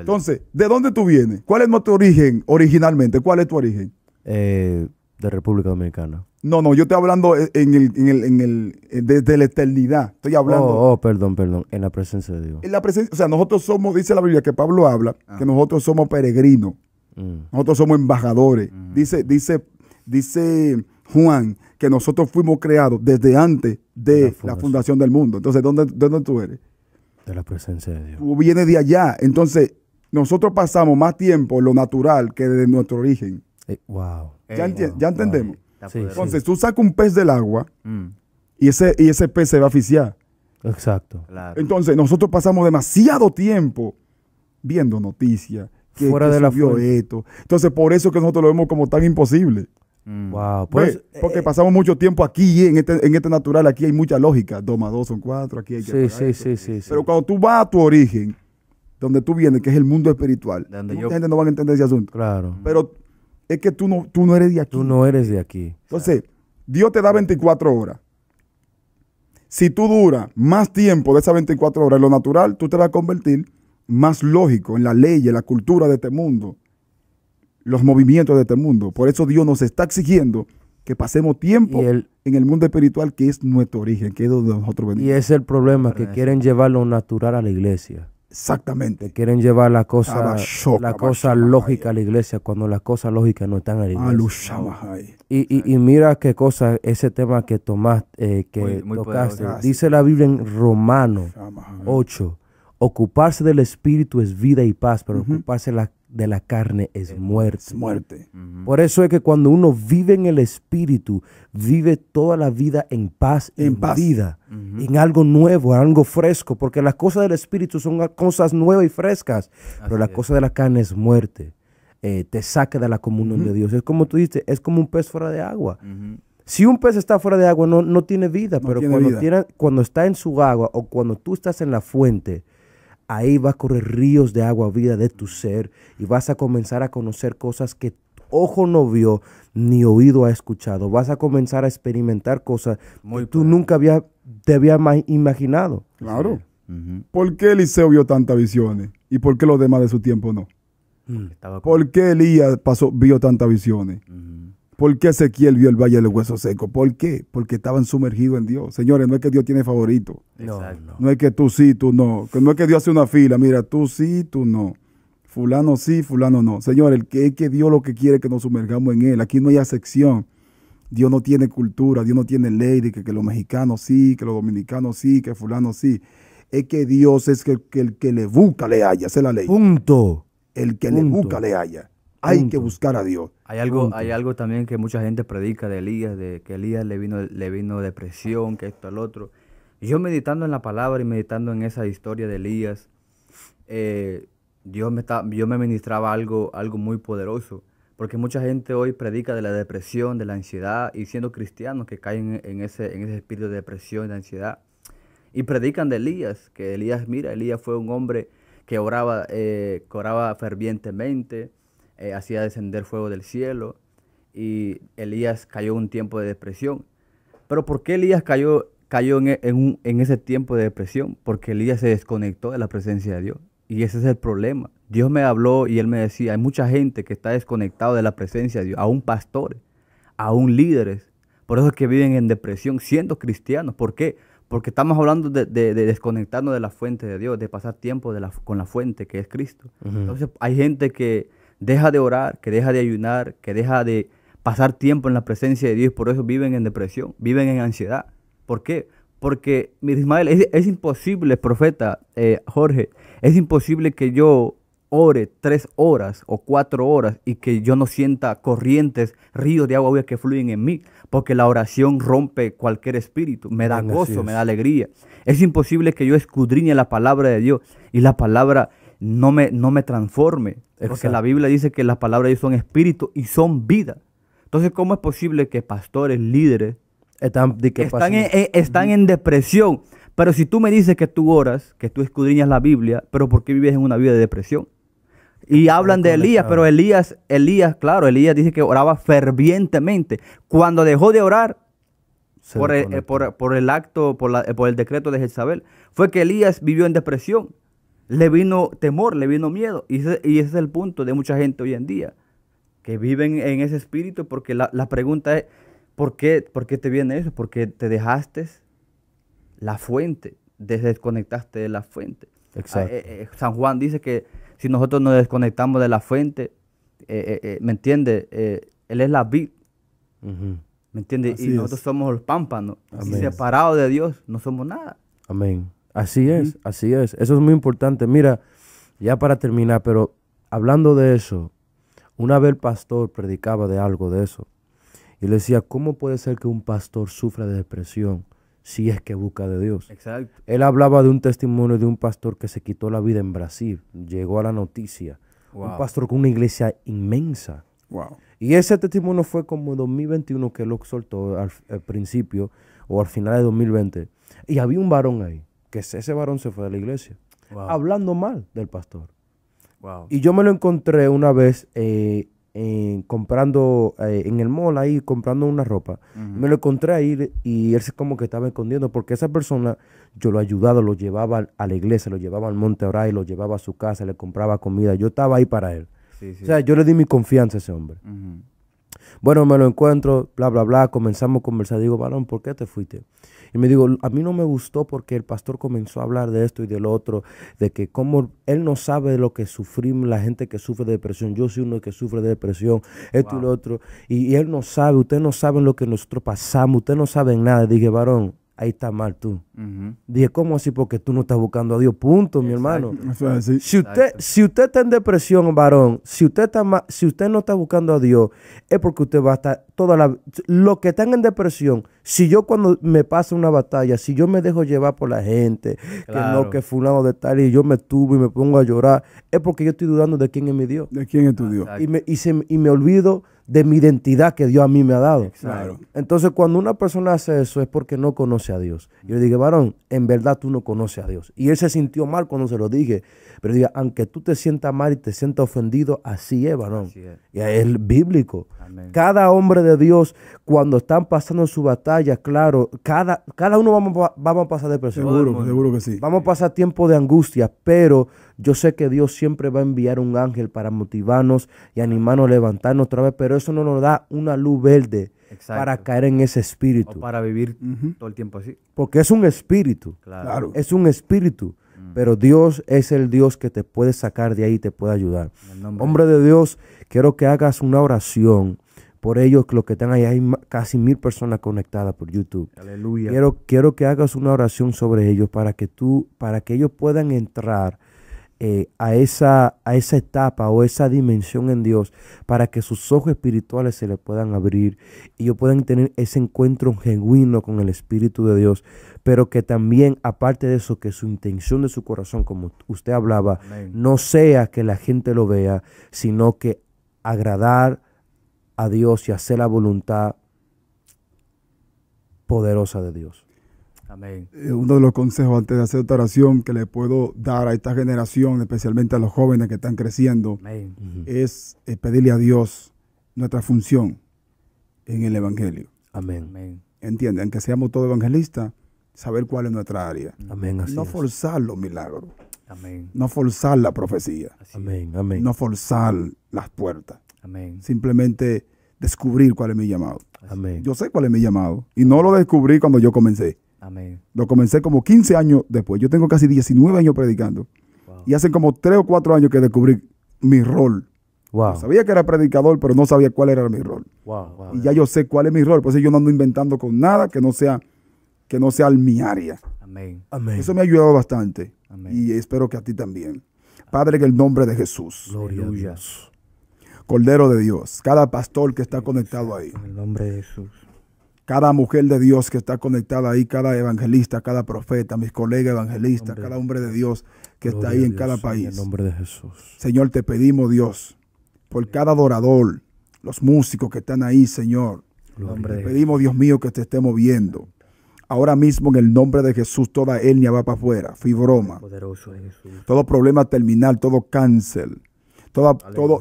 Entonces, ¿de dónde tú vienes? ¿Cuál es nuestro origen originalmente? ¿Cuál es tu origen? Eh, de República Dominicana. No, no, yo estoy hablando e-, en el, eh, desde la eternidad. Estoy hablando. Oh, oh, perdón, perdón. En la presencia de Dios. En la presencia, o sea, nosotros somos, dice la Biblia que Pablo habla, ah. que nosotros somos peregrinos. Mm. Nosotros somos embajadores. Mm. Dice, dice, dice Juan que nosotros fuimos creados desde antes de la, fundación del mundo. Entonces, ¿dónde, ¿dónde tú eres? De la presencia de Dios. Tú vienes de allá. Entonces, nosotros pasamos más tiempo en lo natural que de nuestro origen. Eh, wow. Ya, entendemos. Entonces, tú sacas un pez del agua mm. y, ese, y ese pez se va a asfixiar. Exacto. Entonces, nosotros pasamos demasiado tiempo viendo noticias. Que, Fuera de la esto. Entonces, por eso que nosotros lo vemos como tan imposible. Mm. Wow, pues, porque eh, pasamos mucho tiempo aquí en este, en este natural, aquí hay mucha lógica. doma dos son cuatro aquí hay que. Sí, sí, sí, Pero cuando tú vas a tu origen, donde tú vienes, que es el mundo espiritual, gente no va a entender ese asunto. Claro. Pero es que tú no, tú no eres de aquí. Tú no eres de aquí. Entonces, Dios te da 24 horas. Si tú duras más tiempo de esas 24 horas en lo natural, tú te vas a convertir más lógico en la ley, en la cultura de este mundo los movimientos de este mundo. Por eso Dios nos está exigiendo que pasemos tiempo en el mundo espiritual, que es nuestro origen, que es donde nosotros venimos. Y es el problema, que quieren llevar lo natural a la iglesia. Exactamente. quieren llevar la cosa, la cosa lógica a la iglesia cuando las cosas lógicas no están en la iglesia. Y, mira qué cosa, ese tema que tomaste, eh, que tocaste. Dice la Biblia en Romano 8, ocuparse del espíritu es vida y paz, pero ocuparse de de la carne es muerte. muerte. Por eso es que cuando uno vive en el Espíritu, vive toda la vida en paz, en, vida, en algo nuevo, en algo fresco, porque las cosas del Espíritu son cosas nuevas y frescas, pero la cosa de la carne es muerte. Eh, te saca de la comunión de Dios. Es como tú dices, es como un pez fuera de agua. Si un pez está fuera de agua, no, no tiene vida, pero cuando, cuando está en su agua o cuando tú estás en la fuente, ahí va a correr ríos de agua vida de tu ser y vas a comenzar a conocer cosas que ojo no vio ni oído ha escuchado. Vas a comenzar a experimentar cosas que tú nunca había, te había imaginado. Claro. ¿Por qué Eliseo vio tantas visiones? ¿Y por qué los demás de su tiempo no? Mm. ¿Por qué Elías pasó, vio tantas visiones? ¿Por qué Ezequiel vio el valle del hueso seco? ¿Por qué? Porque estaban sumergidos en Dios. Señores, no es que Dios tiene favorito. No, no. es que tú sí, tú no. No es que Dios hace una fila. Mira, tú sí, tú no. Fulano sí, fulano no. Señores, es que Dios lo que quiere es que nos sumergamos en Él. Aquí no hay acepción. Dios no tiene cultura, Dios no tiene ley de que, los mexicanos sí, que los dominicanos sí, que fulano sí. Es que Dios es que, el que le busca le haya. esa es la ley. Punto. El que le busca le haya. Hay que buscar a Dios. Hay algo, hay algo también que mucha gente predica de Elías, de que Elías le vino, le vino depresión, que esto, al otro. Yo meditando en la palabra y meditando en esa historia de Elías, eh, Dios me está, yo me ministraba algo, algo muy poderoso. Porque mucha gente hoy predica de la depresión, de la ansiedad, y siendo cristianos que caen en ese, en ese espíritu de depresión y de ansiedad. Y predican de Elías, que Elías, mira, Elías fue un hombre que oraba, eh, que oraba fervientemente, eh, hacía descender fuego del cielo y Elías cayó un tiempo de depresión. Pero ¿por qué Elías cayó, cayó e, en, ese tiempo de depresión? Porque Elías se desconectó de la presencia de Dios. Y ese es el problema. Dios me habló y él me decía, hay mucha gente que está desconectada de la presencia de Dios, aún pastores, aún líderes. Por eso es que viven en depresión siendo cristianos. ¿Por qué? Porque estamos hablando de, desconectarnos de la fuente de Dios, de pasar tiempo con la fuente que es Cristo. Entonces hay gente que deja de orar, que deja de ayunar, que deja de pasar tiempo en la presencia de Dios, por eso viven en depresión, viven en ansiedad. ¿Por qué? Porque, mira Ismael, es, imposible, profeta eh, Jorge, es imposible que yo ore tres horas o cuatro horas y que yo no sienta corrientes, ríos de agua que fluyen en mí, porque la oración rompe cualquier espíritu, me da gozo, me da alegría. Es imposible que yo escudriñe la palabra de Dios y la palabra no me, no me transforme. porque la Biblia dice que las palabras de Dios son espíritu y son vida. Entonces, ¿cómo es posible que pastores, líderes, están, eh, están, en, depresión? Pero si tú me dices que tú oras, que tú escudriñas la Biblia, pero ¿por qué vives en una vida de depresión? Y hablan de Elías, pero Elías, Elías, claro, Elías dice que oraba fervientemente. Cuando dejó de orar, eh, eh, por el, acto, por, por el decreto de Jezabel, fue que Elías vivió en depresión le vino temor, le vino miedo. Y ese, es el punto de mucha gente hoy en día, que viven en ese espíritu porque la, pregunta es, ¿por qué, ¿por qué te viene eso? Porque te dejaste la fuente, desconectaste de la fuente. Ah, Exacto. Eh, eh, San Juan dice que si nosotros nos desconectamos de la fuente, eh, ¿me entiendes? él es la vid. ¿Me entiendes? Y nosotros somos los pámpanos. Y separados de Dios, no somos nada. Amén. Así es, así es. Eso es muy importante. Mira, ya para terminar, pero hablando de eso, una vez el pastor predicaba de algo de eso. Y le decía, ¿cómo puede ser que un pastor sufra de depresión si es que busca de Dios? Exacto. Él hablaba de un testimonio de un pastor que se quitó la vida en Brasil. Llegó a la noticia. Un pastor con una iglesia inmensa. Wow. Y ese testimonio fue como en 2021 que lo soltó al, al principio o al final de 2020. Y había un varón ahí que ese varón se fue de la iglesia, hablando mal del pastor. Y yo me lo encontré una vez eh, comprando eh, en el mall ahí, comprando una ropa. Me lo encontré ahí y él se como que estaba escondiendo porque esa persona yo lo ayudado, lo llevaba a la iglesia, lo llevaba al Monte y lo llevaba a su casa, le compraba comida. Yo estaba ahí para él. O sea, yo le di mi confianza a ese hombre. Bueno, me lo encuentro, bla, bla, bla. Comenzamos a conversar. Digo, varón, ¿por qué te fuiste? Y me digo, a mí no me gustó porque el pastor comenzó a hablar de esto y del otro, de que como él no sabe lo que sufrimos la gente que sufre de depresión, yo soy uno que sufre de depresión, esto y lo otro, y, él no sabe, ustedes no saben lo que nosotros pasamos, ustedes no saben nada. Dije, varón, ahí está mal tú. Dije, ¿cómo así? Porque tú no estás buscando a Dios, punto, mi hermano. Si, usted, si usted está en depresión, varón, si usted, está si usted no está buscando a Dios, es porque usted va a estar toda la... lo que están en depresión si yo cuando me pasa una batalla, si yo me dejo llevar por la gente, que no, que fulano de tal, y yo me tubo y me pongo a llorar, es porque yo estoy dudando de quién es mi Dios. De quién es tu Dios. Y me, se, y me olvido de mi identidad que Dios a mí me ha dado. Claro. Entonces, cuando una persona hace eso es porque no conoce a Dios. Yo le dije, varón, en verdad tú no conoces a Dios. Y él se sintió mal cuando se lo dije. Pero diga, aunque tú te sientas mal y te sientas ofendido, así es, varón. Y es bíblico. Cada hombre de Dios, cuando están pasando su batalla, claro, cada, cada uno vamos, vamos a pasar de Seguro, seguro que sí. Vamos a pasar tiempo de angustia, pero yo sé que Dios siempre va a enviar un ángel para motivarnos y animarnos a levantarnos otra vez, pero eso no nos da una luz verde. para caer en ese espíritu. para vivir todo el tiempo así. Porque es un espíritu. claro. Es un espíritu. Pero Dios es el Dios que te puede sacar de ahí te puede ayudar. Hombre de Dios, quiero que hagas una oración por ellos, los que están ahí. Hay casi mil personas conectadas por YouTube. Aleluya. Quiero, quiero que hagas una oración sobre ellos para que tú, para que ellos puedan entrar eh, a, esa, a esa etapa o esa dimensión en Dios para que sus ojos espirituales se le puedan abrir y ellos puedan tener ese encuentro genuino con el Espíritu de Dios, pero que también, aparte de eso, que su intención de su corazón, como usted hablaba, no sea que la gente lo vea, sino que agradar a Dios y hacer la voluntad poderosa de Dios. Eh, uno de los consejos antes de hacer esta oración que le puedo dar a esta generación, especialmente a los jóvenes que están creciendo, es eh, pedirle a Dios nuestra función en el Evangelio. Amén. Entienden, que seamos todos evangelistas, saber cuál es nuestra área. Amén. no forzar los milagros. Amén. No forzar la profecía. Amén. Amén. No forzar las puertas. Amén. Simplemente descubrir cuál es mi llamado. Amén. Yo sé cuál es mi llamado y no lo descubrí cuando yo comencé. Lo comencé como 15 años después. Yo tengo casi 19 años predicando. Y hace como 3 o 4 años que descubrí mi rol. Sabía que era predicador, pero no sabía cuál era mi rol. y ya yo sé cuál es mi rol. Por eso yo no ando inventando con nada que no sea, que no sea mi área. Amén. Eso me ha ayudado bastante. Y espero que a ti también. Padre, en el nombre de Jesús. Gloria Cordero de Dios. Cada pastor que está conectado ahí. En el nombre de Jesús cada mujer de Dios que está conectada ahí, cada evangelista, cada profeta, mis colegas evangelistas, cada hombre de Dios que está ahí en cada país. nombre de Jesús. Señor, te pedimos, Dios, por cada adorador, los músicos que están ahí, Señor. Te pedimos, Dios mío, que te esté moviendo. Ahora mismo, en el nombre de Jesús, toda etnia va para afuera, fibroma. broma, Todo problema terminal, todo cáncer toda,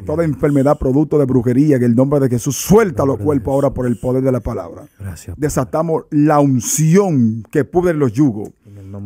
toda enfermedad producto de brujería, en el nombre de Jesús, suelta los cuerpos ahora por el poder de la palabra. Desatamos la unción que pudre los yugos.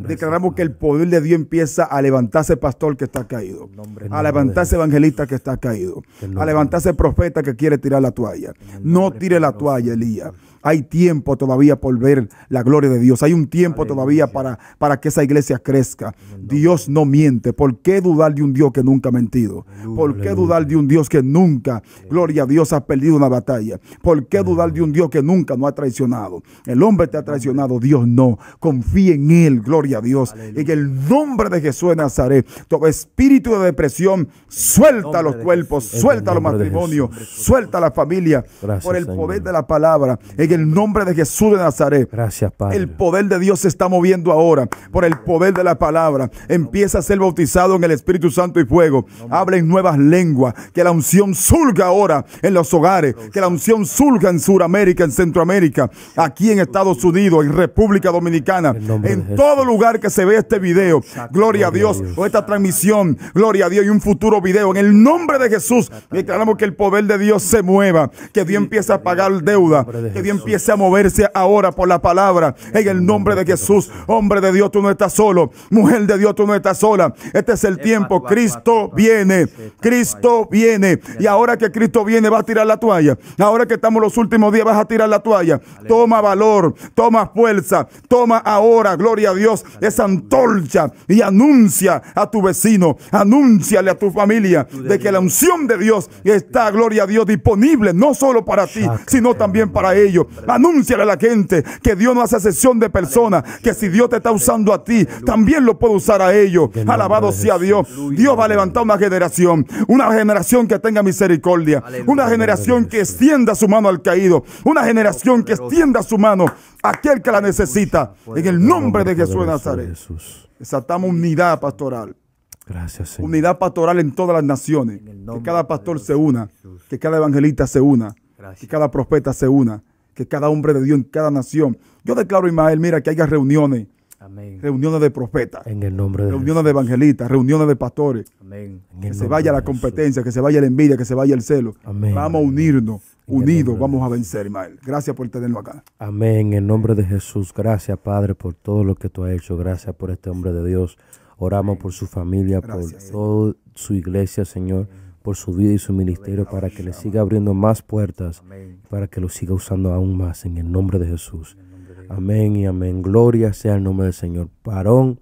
Declaramos que el poder de Dios empieza a levantarse pastor que está caído, a levantarse evangelista que está caído, a levantarse profeta que quiere tirar la toalla. No tire la toalla, Elías. Hay tiempo todavía por ver la gloria de Dios. Hay un tiempo todavía para, para que esa iglesia crezca. Dios no miente. ¿Por qué dudar de un Dios que nunca ha mentido? ¿Por qué dudar de un Dios que nunca, gloria a Dios, ha perdido una batalla? ¿Por qué dudar de un Dios que nunca no ha traicionado? El hombre te ha traicionado, Dios no. Confía en Él, gloria a Dios. En el nombre de Jesús de Nazaret, todo espíritu de depresión, suelta los cuerpos, suelta los matrimonios, suelta la familia, por el poder de la palabra el nombre de Jesús de Nazaret. Gracias, Padre. El poder de Dios se está moviendo ahora por el poder de la palabra. Empieza a ser bautizado en el Espíritu Santo y fuego. Habla en nuevas lenguas. Que la unción surga ahora en los hogares. Que la unción surga en Sudamérica, en Centroamérica, aquí en Estados Unidos, en República Dominicana, en todo lugar que se ve este video. Gloria a Dios. O esta transmisión. Gloria a Dios. Y un futuro video. En el nombre de Jesús. Declaramos que el poder de Dios se mueva. Que Dios empieza a pagar deuda. Que Dios empiece a moverse ahora por la palabra. En el nombre de Jesús, hombre de Dios, tú no estás solo. Mujer de Dios, tú no estás sola. Este es el tiempo. Cristo viene. Cristo viene. Y ahora que Cristo viene, vas a tirar la toalla. Ahora que estamos los últimos días, vas a tirar la toalla. Toma valor, toma fuerza, toma ahora, gloria a Dios, esa antorcha y anuncia a tu vecino, anúnciale a tu familia de que la unción de Dios está, gloria a Dios, disponible no solo para ti, sino también para ellos. Anúnciale a la gente que Dios no hace excepción de personas, que si Dios te está usando a ti, también lo puede usar a ellos. Alabado sea Dios. Dios va a levantar una generación, una generación que tenga misericordia, una generación que extienda su mano al caído, una generación que extienda su mano a aquel que la necesita. En el nombre de Jesús de Nazaret. Desatamos unidad pastoral. Gracias, Señor. Unidad pastoral en todas las naciones. Que cada pastor se una, que cada evangelista se una, que cada profeta se una que cada hombre de Dios en cada nación. Yo declaro, Imael, mira, que haya reuniones. Reuniones de profetas. En el nombre de Reuniones de evangelistas, reuniones de pastores. Que se vaya la competencia, que se vaya la envidia, que se vaya el celo. Vamos a unirnos, unidos vamos a vencer, Imael. Gracias por tenerlo acá. Amén. En el nombre de Jesús. Gracias, Padre, por todo lo que tú has hecho. Gracias por este hombre de Dios. Oramos por su familia, por toda su iglesia, Señor por su vida y su ministerio para que le siga abriendo más puertas, para que lo siga usando aún más en el nombre de Jesús. Amén y amén. Gloria sea el nombre del Señor. varón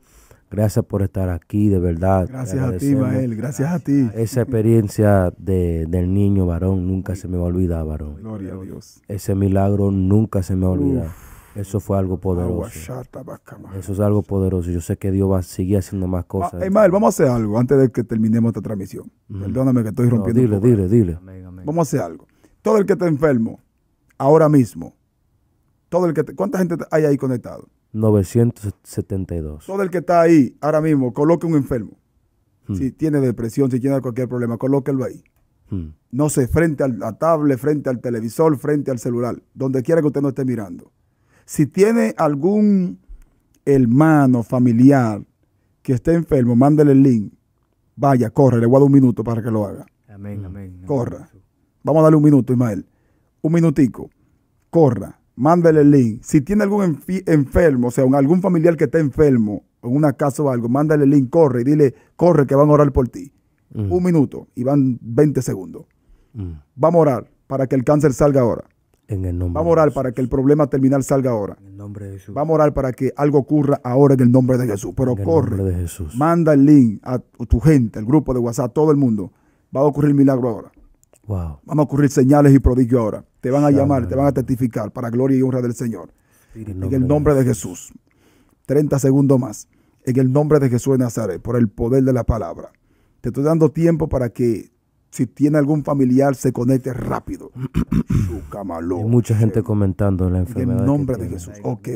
Gracias por estar aquí, de verdad. Gracias a ti, gracias a ti. Esa experiencia del niño varón nunca se me va a olvidar, varón. Gloria a Dios. Ese milagro nunca se me va a olvidar. Eso fue algo poderoso. Eso es algo poderoso. Yo sé que Dios va a seguir haciendo más ah, cosas. Ay, mal vamos a hacer algo antes de que terminemos esta transmisión. Perdóname que estoy rompiendo. dile, dile, dile, Vamos a hacer algo. Todo el que está enfermo, ahora mismo, todo el que ¿cuánta gente hay ahí conectado? 972. Todo el que está ahí ahora mismo, coloque un enfermo. Hmm. Si tiene depresión, si tiene cualquier problema, colóquelo ahí. Hmm. No sé, frente a la tablet, frente al televisor, frente al celular, donde quiera que usted no esté mirando. Si tiene algún hermano, familiar que esté enfermo, mándale el link. Vaya, corre, le voy a dar un minuto para que lo haga. Amén, mm. amén. Corra. Vamos a darle un minuto, Ismael. Un minutico. Corra, Mándale el link. Si tiene algún enfermo, o sea, algún familiar que esté enfermo en una casa o algo, mándale el link, corre y dile, corre que van a orar por ti. Mm. Un minuto y van 20 segundos. Mm. Vamos a orar para que el cáncer salga ahora. En el nombre Vamos a orar para que el problema terminal salga ahora. En el nombre de Jesús. Vamos a orar para que algo ocurra ahora en el nombre de Jesús. Pero corre. de Jesús. Manda el link a tu gente, al grupo de WhatsApp, todo el mundo. Va a ocurrir milagro ahora. Wow. Vamos a ocurrir señales y prodigio ahora. Te van a llamar, te van a testificar para gloria y honra del Señor. en el nombre de Jesús. 30 segundos más. En el nombre de Jesús de Nazaret, por el poder de la palabra. Te estoy dando tiempo para que si tiene algún familiar, se conecte rápido. Hay mucha gente em, comentando la enfermedad. En nombre de Jesús. Ok.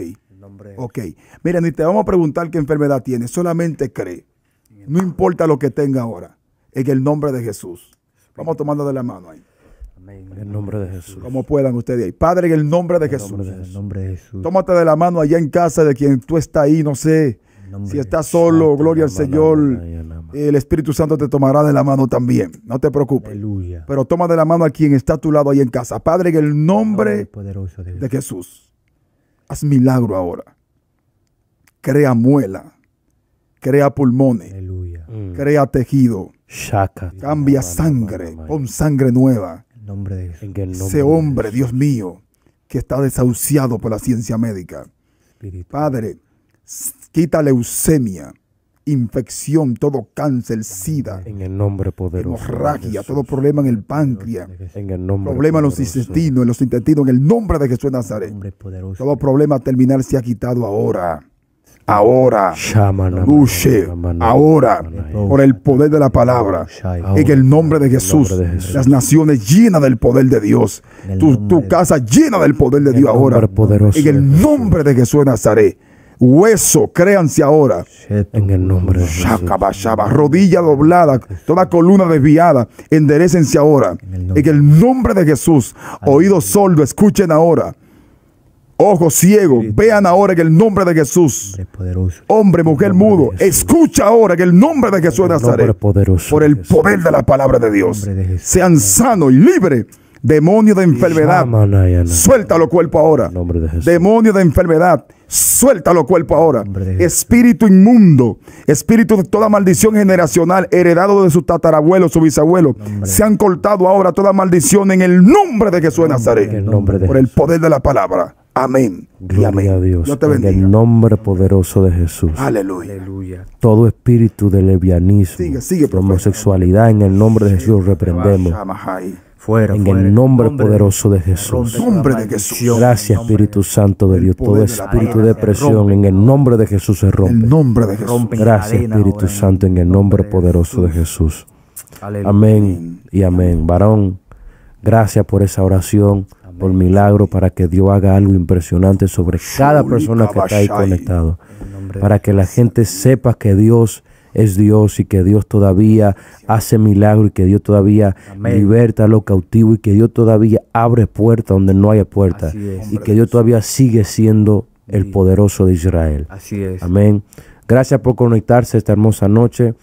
Ok. Mira, ni te vamos a preguntar qué enfermedad tiene. Solamente cree. No importa lo que tenga ahora. En el nombre de Jesús. Vamos tomando de la mano ahí. En el nombre de Jesús. Como puedan ustedes ahí. Padre, en el nombre de, Jesús. el nombre de Jesús. Tómate de la mano allá en casa de quien tú estás ahí, no sé. Si estás solo, gloria al Señor, el Espíritu Santo te tomará de la mano también. No te preocupes. Pero toma de la mano a quien está a tu lado ahí en casa. Padre, en el nombre de Jesús, haz milagro ahora. Crea muela, crea pulmones, mm. crea tejido, cambia sangre, pon sangre nueva. Ese hombre, Dios mío, que está desahuciado por la ciencia médica. Padre, Quita leucemia, infección, todo cáncer, sida. En el nombre poderoso. Hemorragia, todo problema en el páncreas. En el Problema en los intestinos, en los intestinos, en el nombre de Jesús de Nazaret. Todo problema terminal se ha quitado ahora ahora, ahora por el poder de la palabra. En el nombre de Jesús, las naciones llenas del poder de Dios, tu, casa llena del poder de Dios ahora. En el nombre de Jesús de Nazaret hueso, créanse ahora. En el nombre de Jesús. Rodilla doblada, toda columna desviada, enderecense ahora. En el nombre, el nombre de Jesús. Oído sordo, escuchen ahora. Ojos ciegos, vean ahora en el nombre de Jesús. Hombre, mujer mudo, escucha ahora en el nombre de Jesús de Nazaret. Por el poder de la palabra de Dios. Sean sanos y libres demonio de enfermedad. suelta Suéltalo cuerpo ahora. Demonio de enfermedad suelta lo cuerpo ahora. Espíritu inmundo, espíritu de toda maldición generacional heredado de su tatarabuelo, su bisabuelo, se han cortado ahora toda maldición en el nombre de Jesús de por el poder de la palabra. Amén. Gloria a Dios. En el nombre poderoso de Jesús. Aleluya. Todo espíritu de levianismo, sigue, homosexualidad, en el nombre de Jesús reprendemos en el nombre, poderoso de Jesús. Gracias, Espíritu Santo de Dios. Todo espíritu de presión en el nombre de Jesús se rompe. Gracias, Espíritu Santo, en el nombre poderoso de Jesús. Amén y amén. Varón, gracias por esa oración, por milagro, para que Dios haga algo impresionante sobre cada persona que está ahí conectado. Para que la gente sepa que Dios es Dios y que Dios todavía hace milagro y que Dios todavía liberta a los cautivos y que Dios todavía abre puertas donde no haya puertas y que Dios todavía sigue siendo el poderoso de Israel. Así es. Amén. Gracias por conectarse esta hermosa noche.